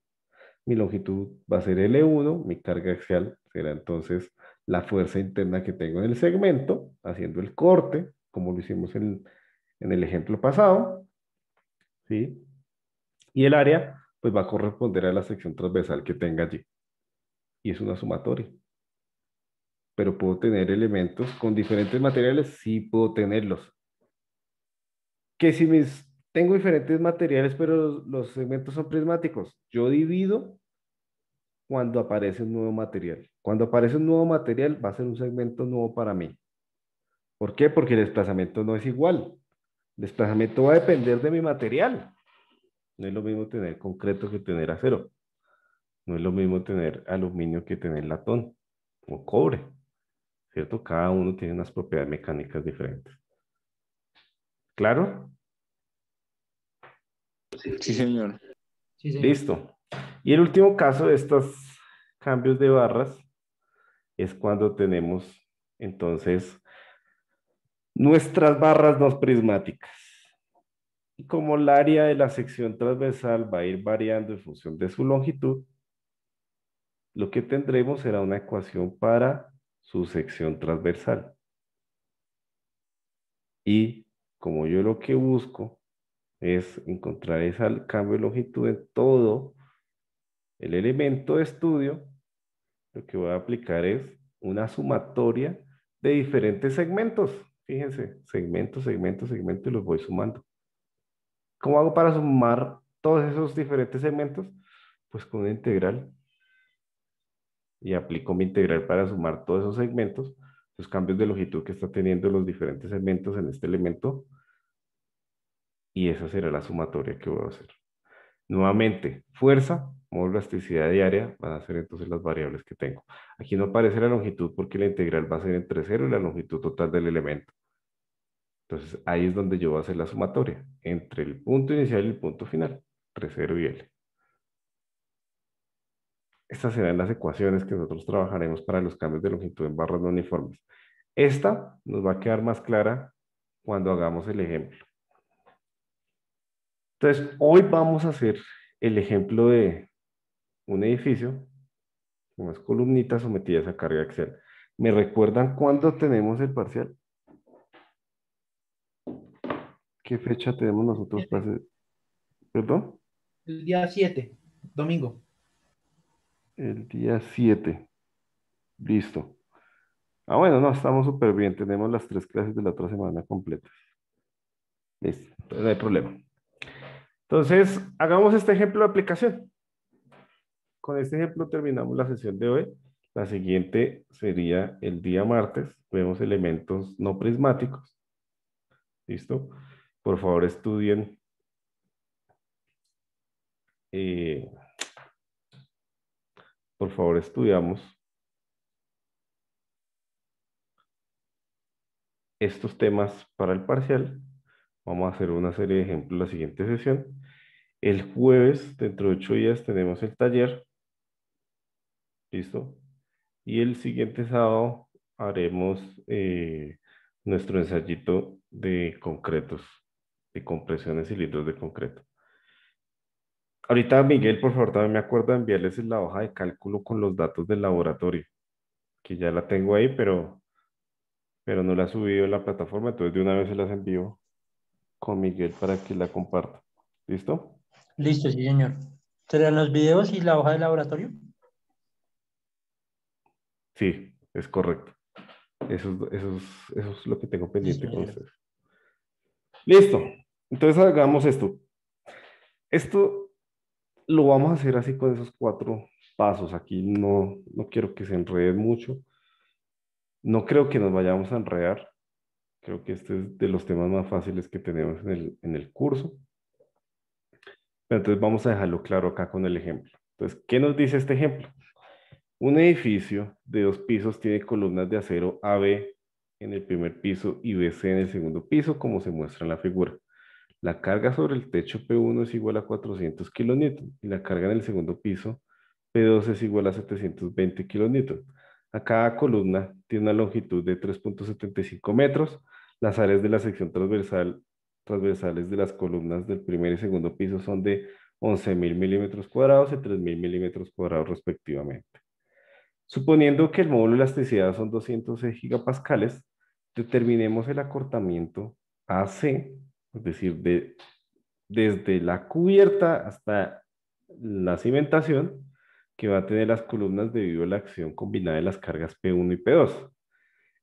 mi longitud va a ser L1, mi carga axial será entonces la fuerza interna que tengo en el segmento, haciendo el corte, como lo hicimos en, el ejemplo pasado, ¿sí? Y el área, pues va a corresponder a la sección transversal que tenga allí. Y es una sumatoria. Pero puedo tener elementos con diferentes materiales, sí puedo tenerlos. Que si mis, tengo diferentes materiales, pero los segmentos son prismáticos, yo divido cuando aparece un nuevo material. Cuando aparece un nuevo material, va a ser un segmento nuevo para mí. ¿Por qué? Porque el desplazamiento no es igual. El desplazamiento va a depender de mi material. No es lo mismo tener concreto que tener acero. No es lo mismo tener aluminio que tener latón o cobre. ¿Cierto? Cada uno tiene unas propiedades mecánicas diferentes. ¿Claro? Sí, señor. Sí, señor. Listo. Y el último caso de estos cambios de barras es cuando tenemos entonces nuestras barras no prismáticas. Y como el área de la sección transversal va a ir variando en función de su longitud, lo que tendremos será una ecuación para su sección transversal. Y como yo lo que busco es encontrar ese cambio de longitud en todo el elemento de estudio, lo que voy a aplicar es una sumatoria de diferentes segmentos. Fíjense, segmento, segmento, segmento y los voy sumando. ¿Cómo hago para sumar todos esos diferentes segmentos? Pues con una integral. Y aplico mi integral para sumar todos esos segmentos, los cambios de longitud que está teniendo los diferentes segmentos en este elemento. Y esa será la sumatoria que voy a hacer. Nuevamente, fuerza, de elasticidad diaria, van a ser entonces las variables que tengo. Aquí no aparece la longitud porque la integral va a ser entre 0 y la longitud total del elemento. Entonces ahí es donde yo voy a hacer la sumatoria entre el punto inicial y el punto final, entre 0 y L. Estas serán las ecuaciones que nosotros trabajaremos para los cambios de longitud en barras no uniformes. Esta nos va a quedar más clara cuando hagamos el ejemplo. Entonces, hoy vamos a hacer el ejemplo de un edificio con unas columnitas sometidas a carga axial. ¿Me recuerdan cuándo tenemos el parcial? ¿Qué fecha tenemos nosotros para ¿Perdón? El día 7, domingo. El día 7. Listo. Ah, bueno, no, estamos súper bien. Tenemos las tres clases de la otra semana completas. Listo, no hay problema. Entonces, hagamos este ejemplo de aplicación. Con este ejemplo terminamos la sesión de hoy. La siguiente sería el día martes. Vemos elementos no prismáticos. ¿Listo? Por favor, estudien. Eh, por favor, estudiamos estos temas para el parcial. Vamos a hacer una serie de ejemplos la siguiente sesión. El jueves, dentro de ocho días, tenemos el taller. ¿Listo? Y el siguiente sábado haremos eh, nuestro ensayito de concretos, de compresiones y litros de concreto. Ahorita, Miguel, por favor, también me acuerdo de enviarles la hoja de cálculo con los datos del laboratorio, que ya la tengo ahí, pero, pero no la he subido a la plataforma, entonces de una vez se las envío con Miguel para que la comparta. ¿Listo? Listo, sí, señor. ¿Serán los videos y la hoja de laboratorio? Sí, es correcto. Eso, es lo que tengo pendiente con ustedes. Listo. Entonces hagamos esto. Esto lo vamos a hacer así con esos cuatro pasos. Aquí no, no quiero que se enreden mucho. No creo que nos vayamos a enredar. Creo que este es de los temas más fáciles que tenemos en el, en el curso. Pero entonces vamos a dejarlo claro acá con el ejemplo. Entonces, ¿qué nos dice este ejemplo? Un edificio de dos pisos tiene columnas de acero AB en el primer piso y BC en el segundo piso, como se muestra en la figura. La carga sobre el techo P1 es igual a 400 kN. y la carga en el segundo piso P2 es igual a 720 kN. A cada columna tiene una longitud de 3.75 metros las áreas de la sección transversal, transversales de las columnas del primer y segundo piso son de 11.000 milímetros cuadrados y 3.000 milímetros cuadrados respectivamente. Suponiendo que el módulo de elasticidad son 206 e gigapascales, determinemos el acortamiento AC, es decir, de, desde la cubierta hasta la cimentación, que va a tener las columnas debido a la acción combinada de las cargas P1 y P2.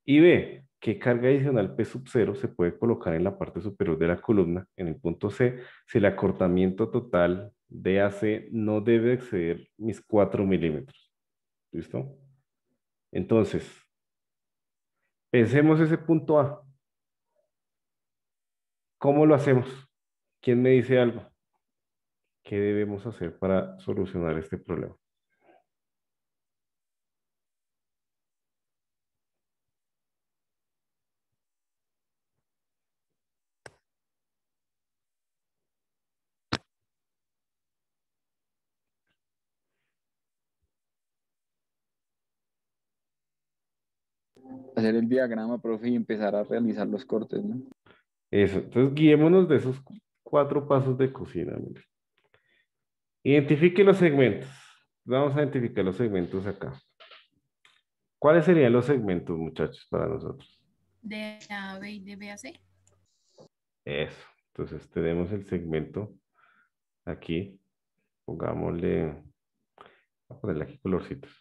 Y B, qué carga adicional P sub 0 se puede colocar en la parte superior de la columna, en el punto C, si el acortamiento total de AC no debe exceder mis 4 milímetros. ¿Listo? Entonces, pensemos ese punto A. ¿Cómo lo hacemos? ¿Quién me dice algo? ¿Qué debemos hacer para solucionar este problema? el diagrama, profe, y empezar a realizar los cortes, ¿no? Eso, entonces guiémonos de esos cuatro pasos de cocina. Identifique los segmentos. Vamos a identificar los segmentos acá. ¿Cuáles serían los segmentos, muchachos, para nosotros? De A, B y de B a C. Eso. Entonces tenemos el segmento aquí. Pongámosle, Vamos a ponerle aquí colorcitos.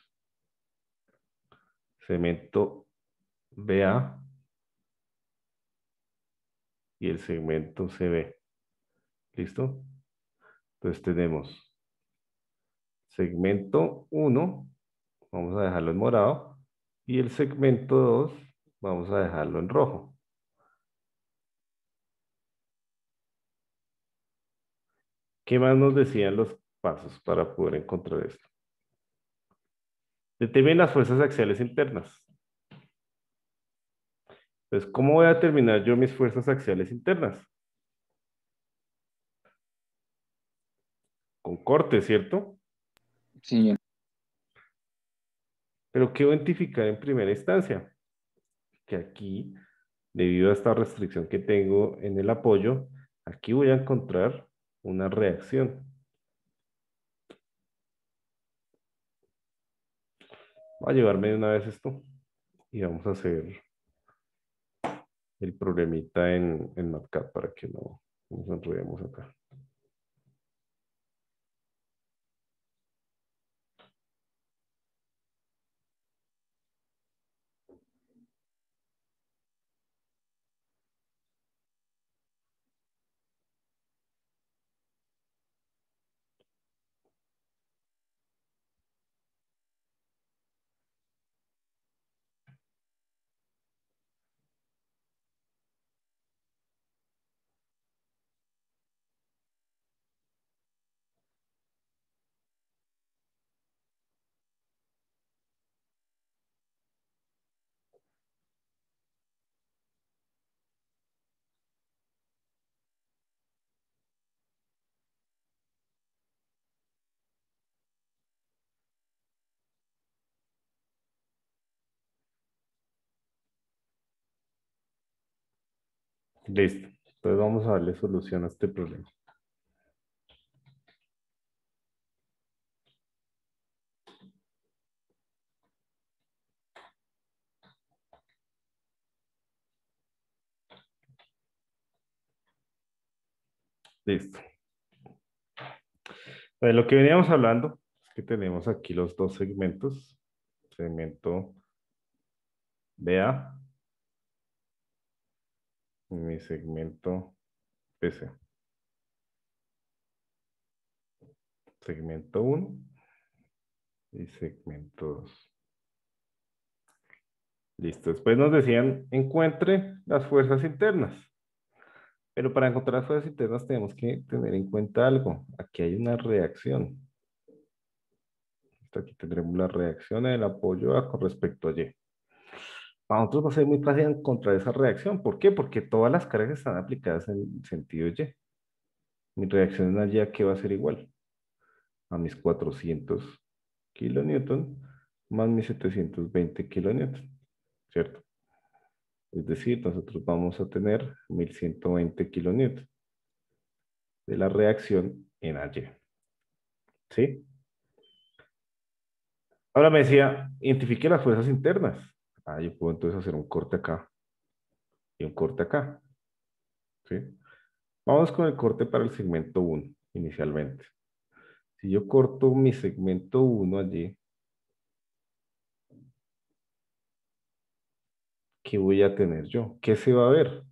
Segmento BA y el segmento CB. ¿Listo? Entonces tenemos segmento 1, vamos a dejarlo en morado, y el segmento 2 vamos a dejarlo en rojo. ¿Qué más nos decían los pasos para poder encontrar esto? Determinen las fuerzas axiales internas. Entonces, ¿cómo voy a determinar yo mis fuerzas axiales internas? Con corte, ¿cierto? Sí. Pero ¿qué identificar en primera instancia? Que aquí, debido a esta restricción que tengo en el apoyo, aquí voy a encontrar una reacción. Voy a llevarme de una vez esto y vamos a hacer el problemita en, en para que no nos enredemos acá. Listo. Entonces vamos a darle solución a este problema. Listo. De pues, lo que veníamos hablando es que tenemos aquí los dos segmentos. Segmento BA mi segmento PC. Segmento 1 y segmento 2. Listo. Después nos decían, encuentre las fuerzas internas. Pero para encontrar las fuerzas internas tenemos que tener en cuenta algo. Aquí hay una reacción. Aquí tendremos la reacción del apoyo A con respecto a Y para nosotros va a ser muy fácil encontrar esa reacción. ¿Por qué? Porque todas las cargas están aplicadas en sentido Y. Mi reacción en Y que va a ser igual a mis 400 kilonewton más mis 720 kilonewton, ¿cierto? Es decir, nosotros vamos a tener 1120 kN de la reacción en AY. ¿Sí? Ahora me decía, identifique las fuerzas internas ah, yo puedo entonces hacer un corte acá y un corte acá. ¿Sí? Vamos con el corte para el segmento 1 inicialmente. Si yo corto mi segmento 1 allí, ¿qué voy a tener yo? ¿Qué se va a ver?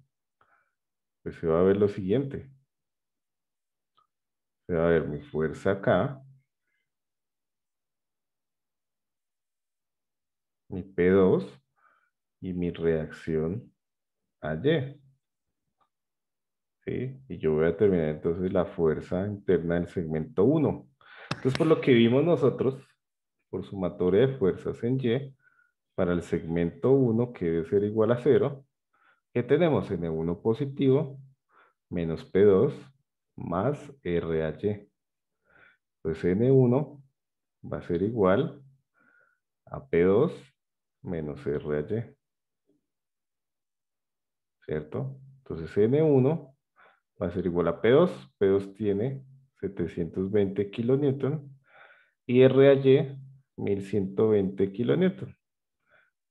Pues se va a ver lo siguiente. Se va a ver mi fuerza acá. Mi P2 y mi reacción a Y. Y yo voy a terminar entonces la fuerza interna del segmento 1. Entonces, por lo que vimos nosotros, por sumatoria de fuerzas en Y, para el segmento 1, que debe ser igual a 0, ¿Qué tenemos N1 positivo menos P2 más RAY. Pues N1 va a ser igual a P2 menos RAY. ¿cierto? Entonces N1 va a ser igual a P2, P2 tiene 720 kilonewton y RAY 1120 kilonewton.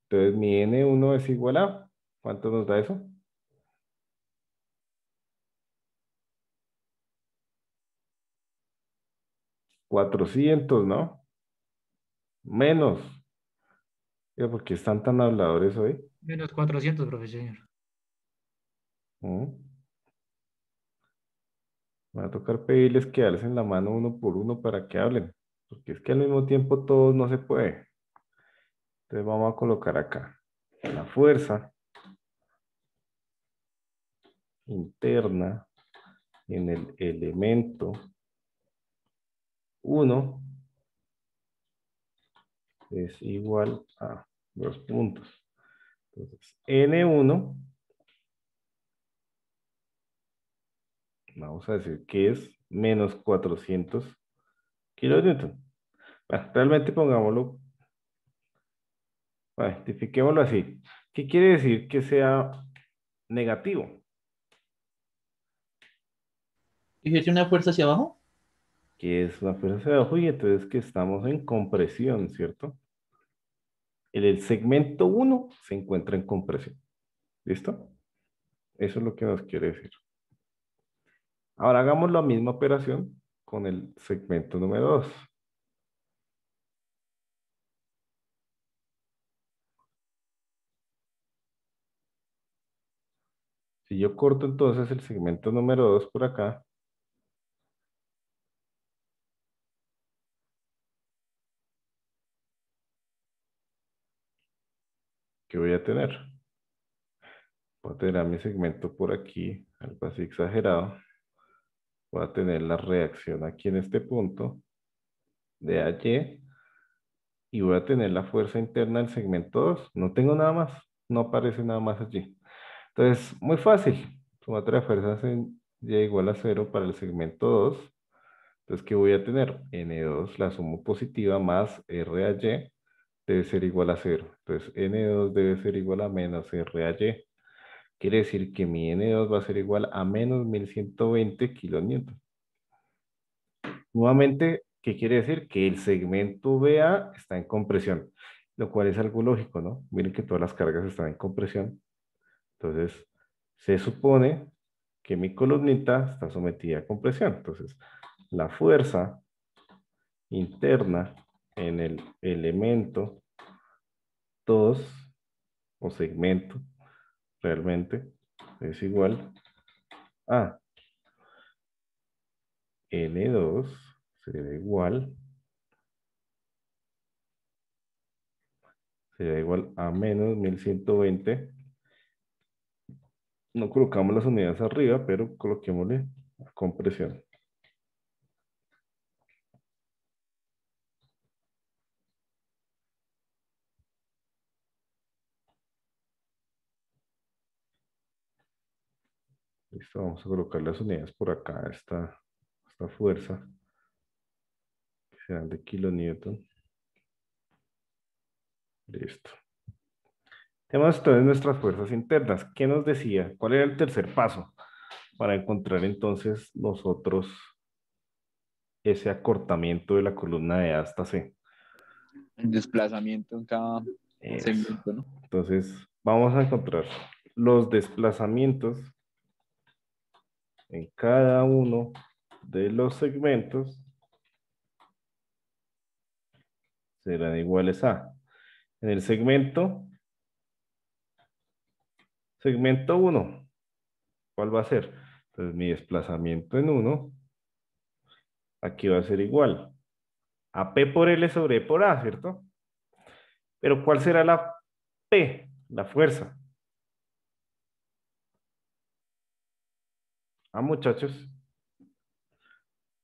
Entonces mi N1 es igual a, ¿cuánto nos da eso? 400, ¿no? Menos. ¿Por qué están tan habladores hoy? Menos 400, profesor. Mm. Va a tocar pedirles que alcen la mano uno por uno para que hablen, porque es que al mismo tiempo todos no se puede. Entonces vamos a colocar acá la fuerza interna en el elemento 1 es igual a dos puntos. Entonces, N1 vamos a decir que es menos 400 kilonewton. realmente pongámoslo, identifiquémoslo así. ¿Qué quiere decir que sea negativo? ¿Ejerce una fuerza hacia abajo? Que es una fuerza hacia abajo y entonces que estamos en compresión, ¿cierto? En el segmento 1 se encuentra en compresión. ¿Listo? Eso es lo que nos quiere decir. Ahora hagamos la misma operación con el segmento número 2. Si yo corto entonces el segmento número 2 por acá, ¿qué voy a tener? Voy a tener mi segmento por aquí, algo así exagerado voy a tener la reacción aquí en este punto de AY y voy a tener la fuerza interna del segmento 2. No tengo nada más, no aparece nada más allí. Entonces, muy fácil. Sumatoria de fuerzas en Y igual a cero para el segmento 2. Entonces, ¿qué voy a tener? N2, la sumo positiva, más RAY debe ser igual a cero Entonces, N2 debe ser igual a menos RAY. Quiere decir que mi N2 va a ser igual a menos 1120 kN. Nuevamente, ¿qué quiere decir? Que el segmento BA está en compresión, lo cual es algo lógico, ¿no? Miren que todas las cargas están en compresión. Entonces, se supone que mi columnita está sometida a compresión. Entonces, la fuerza interna en el elemento 2 o segmento realmente es igual a N2 será igual será igual a menos 1120 no colocamos las unidades arriba pero coloquémosle la compresión vamos a colocar las unidades por acá, esta, esta fuerza, que serán de kilonewton. Listo. Tenemos entonces nuestras fuerzas internas. ¿Qué nos decía? ¿Cuál era el tercer paso? Para encontrar entonces nosotros ese acortamiento de la columna de A hasta C. El desplazamiento en cada segmento, ¿no? Entonces, vamos a encontrar los desplazamientos en cada uno de los segmentos serán iguales a. En el segmento, segmento 1, ¿cuál va a ser? Entonces mi desplazamiento en 1, aquí va a ser igual a P por L sobre por A, ¿cierto? Pero ¿cuál será la P? La fuerza. Ah, muchachos,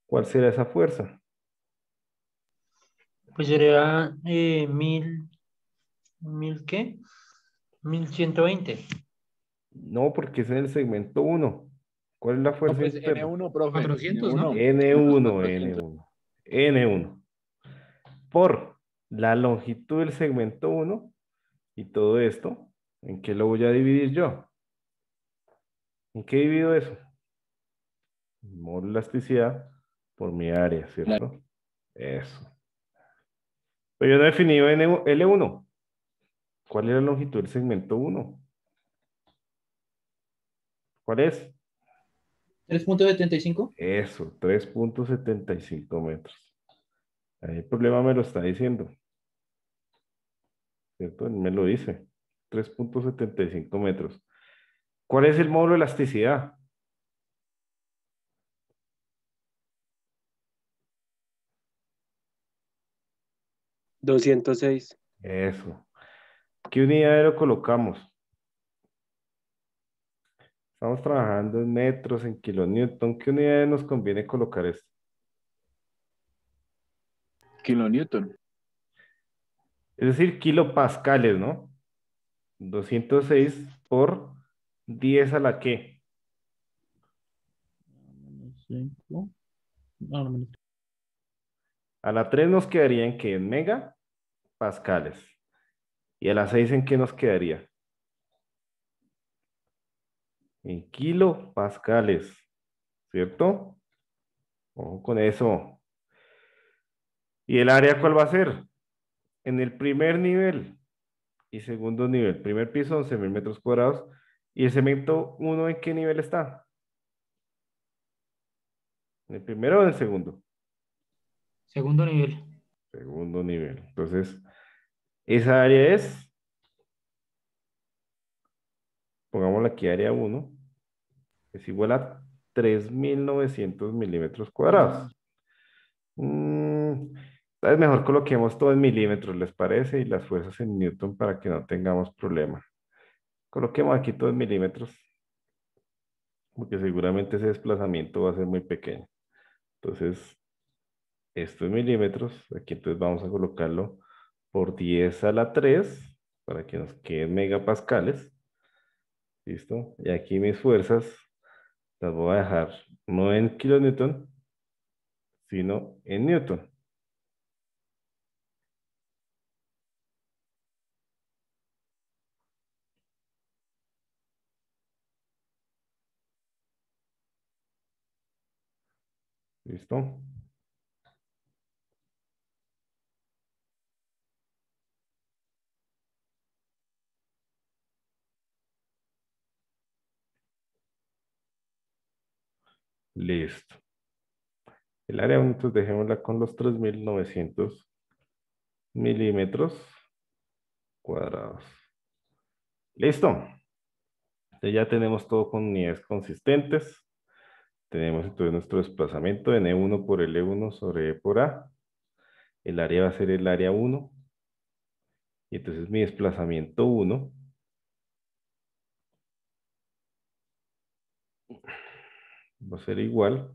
¿cuál será esa fuerza? Pues sería eh, mil, mil qué? Mil ciento veinte. No, porque es en el segmento 1. ¿Cuál es la fuerza? pues N1, profe. 400, ¿no? N1, N1, N1. Por la longitud del segmento 1 y todo esto, ¿en qué lo voy a dividir yo? ¿En qué divido eso? de elasticidad por mi área, ¿cierto? Eso. Pero pues yo no he definido e L1. ¿Cuál es la longitud del segmento 1? ¿Cuál es? 3.75. Eso, 3.75 metros. Ahí el problema me lo está diciendo. ¿Cierto? me lo dice. 3.75 metros. ¿Cuál es el módulo de elasticidad? 206. Eso. ¿Qué unidad de lo colocamos? Estamos trabajando en metros, en kilonewton. ¿Qué unidad nos conviene colocar esto? Kilonewton. Es decir, kilopascales, ¿no? 206 por 10 a la que. 5. A la 3 nos quedarían que en mega pascales. ¿Y a las seis, en qué nos quedaría? En kilo pascales, ¿cierto? Ojo con eso. ¿Y el área cuál va a ser? En el primer nivel y segundo nivel, primer piso mil metros cuadrados. ¿Y el cemento 1 en qué nivel está? ¿En el primero o en el segundo? Segundo nivel. Segundo nivel. Entonces, esa área es, pongámosla aquí, área 1, es igual a 3.900 milímetros cuadrados. Mm, es mejor coloquemos todo en milímetros, ¿les parece? Y las fuerzas en newton para que no tengamos problema. Coloquemos aquí todo en milímetros, porque seguramente ese desplazamiento va a ser muy pequeño. Entonces, esto en milímetros, aquí entonces vamos a colocarlo por 10 a la 3, para que nos queden megapascales. ¿Listo? Y aquí mis fuerzas las voy a dejar no en kilonewton, sino en newton. ¿Listo? Listo. El área 1, entonces dejémosla con los 3900 milímetros cuadrados. Listo. Entonces ya tenemos todo con unidades consistentes. Tenemos entonces nuestro desplazamiento en e N1 por L1 e sobre E por A. El área va a ser el área 1. Y entonces mi desplazamiento 1 va a ser igual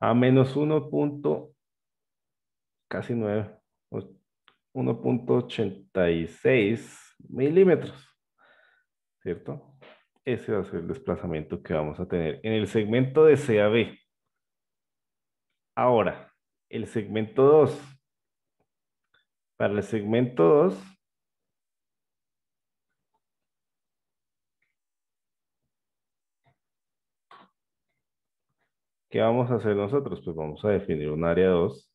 a menos 1. casi 9, 1.86 milímetros, ¿cierto? Ese va a ser el desplazamiento que vamos a tener en el segmento de CAB. Ahora, el segmento 2. Para el segmento 2, ¿Qué vamos a hacer nosotros? Pues vamos a definir un área 2.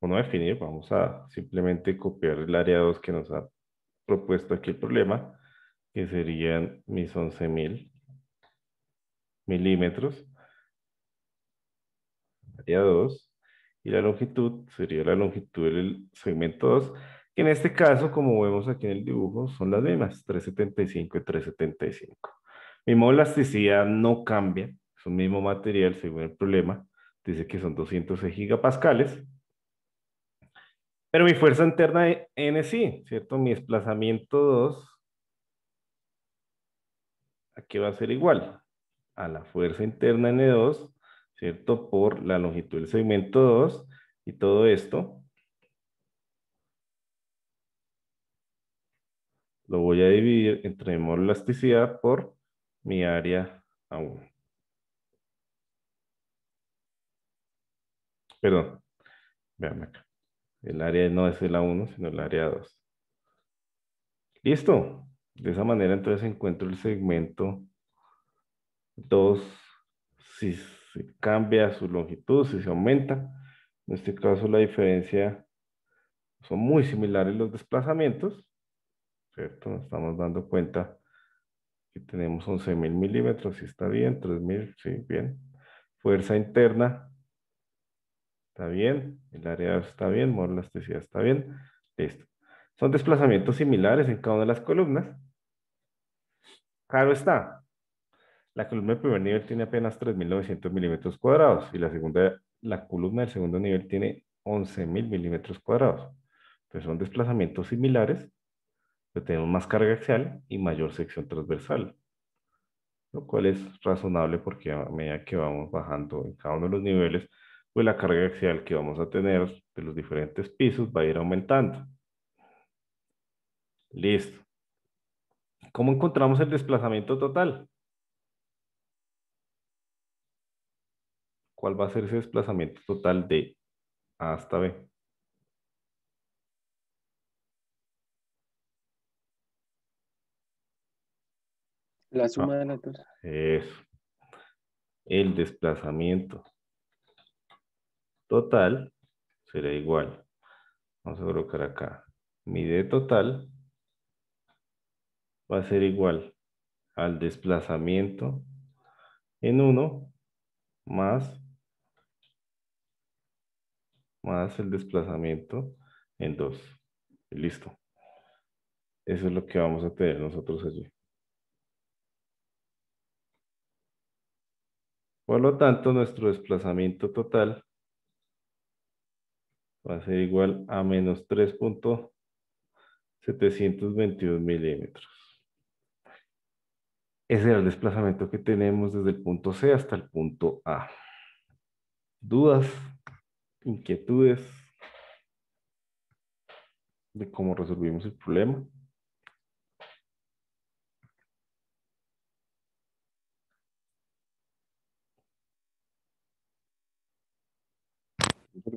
O no definir, vamos a simplemente copiar el área 2 que nos ha propuesto aquí el problema, que serían mis 11.000 milímetros. Área 2. Y la longitud sería la longitud del segmento 2, que en este caso, como vemos aquí en el dibujo, son las mismas, 375 y 375 de elasticidad no cambia, es un mismo material según el problema, dice que son 206 gigapascales, pero mi fuerza interna N sí, ¿cierto? Mi desplazamiento 2, aquí va a ser igual a la fuerza interna N2, ¿cierto? Por la longitud del segmento 2 y todo esto. Lo voy a dividir entre mi elasticidad por mi área A1. Perdón, veanme acá. El área no es el A1, sino el área 2. Listo. De esa manera entonces encuentro el segmento 2. Si se cambia su longitud, si se aumenta. En este caso la diferencia son muy similares los desplazamientos. ¿Cierto? Nos estamos dando cuenta Aquí tenemos 11.000 milímetros, sí está bien, 3.000, sí, bien. Fuerza interna, está bien. El área está bien, modo elasticidad está bien. Listo. Son desplazamientos similares en cada una de las columnas. Claro está. La columna del primer nivel tiene apenas 3.900 milímetros cuadrados y la segunda, la columna del segundo nivel tiene 11.000 milímetros cuadrados. Entonces son desplazamientos similares tenemos más carga axial y mayor sección transversal, lo cual es razonable porque a medida que vamos bajando en cada uno de los niveles, pues la carga axial que vamos a tener de los diferentes pisos va a ir aumentando. Listo. ¿Cómo encontramos el desplazamiento total? ¿Cuál va a ser ese desplazamiento total de A hasta B? La ah, suma de las dos. Eso. El desplazamiento total será igual. Vamos a colocar acá. Mi D total va a ser igual al desplazamiento en 1 más, más el desplazamiento en 2. Listo. Eso es lo que vamos a tener nosotros allí. Por lo tanto, nuestro desplazamiento total va a ser igual a menos 3.722 milímetros. Ese era el desplazamiento que tenemos desde el punto C hasta el punto A. ¿Dudas? ¿Inquietudes? ¿De cómo resolvimos el problema?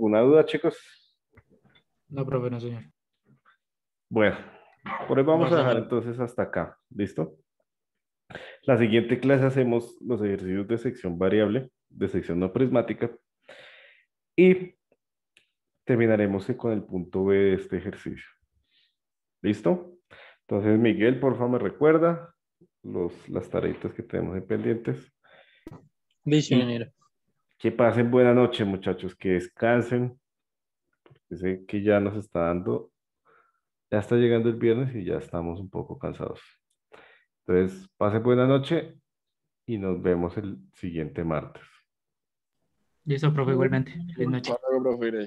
¿Alguna duda, chicos? No, profe, no, señor. Bueno, por eso vamos a dejar entonces hasta acá. ¿Listo? La siguiente clase hacemos los ejercicios de sección variable, de sección no prismática, y terminaremos con el punto B de este ejercicio. ¿Listo? Entonces, Miguel, por favor, me recuerda los, las tareitas que tenemos pendientes. dice ingeniero. Que pasen buena noche, muchachos, que descansen. Porque sé que ya nos está dando, ya está llegando el viernes y ya estamos un poco cansados. Entonces, pasen buena noche y nos vemos el siguiente martes. Y eso, profe, igualmente. Buenas noches. Hasta luego, profe.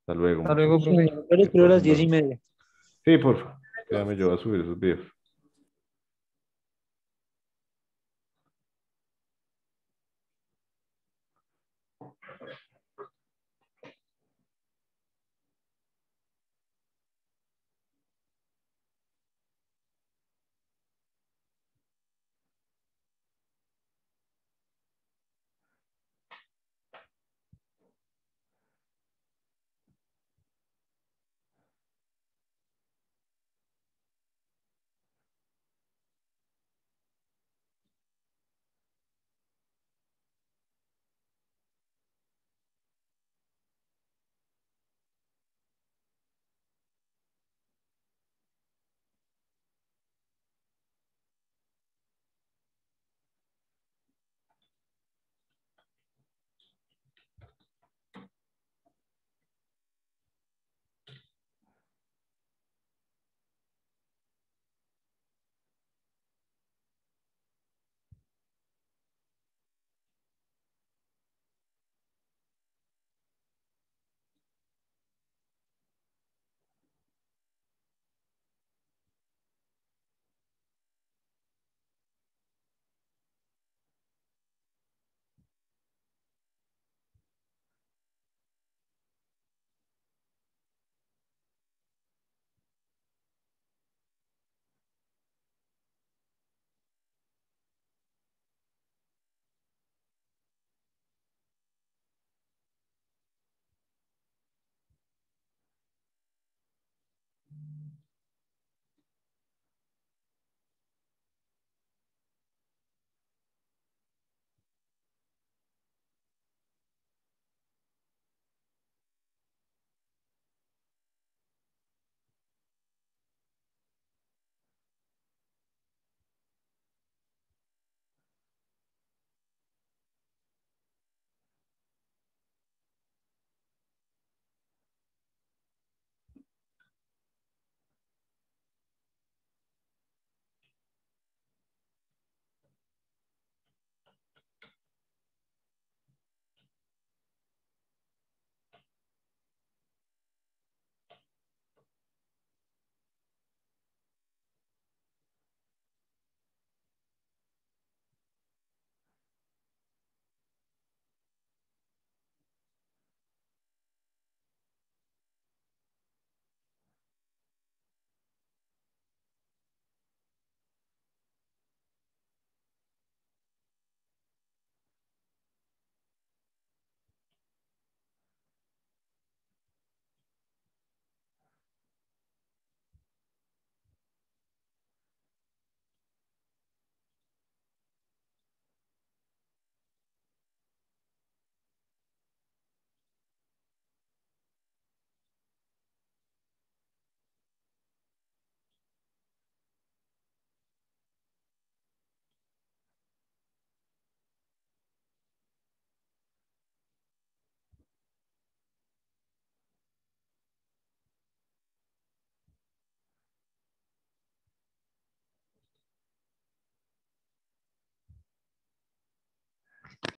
Hasta luego. Hasta luego, profe. creo las diez y media. Sí, por favor. Quédame yo a subir esos videos.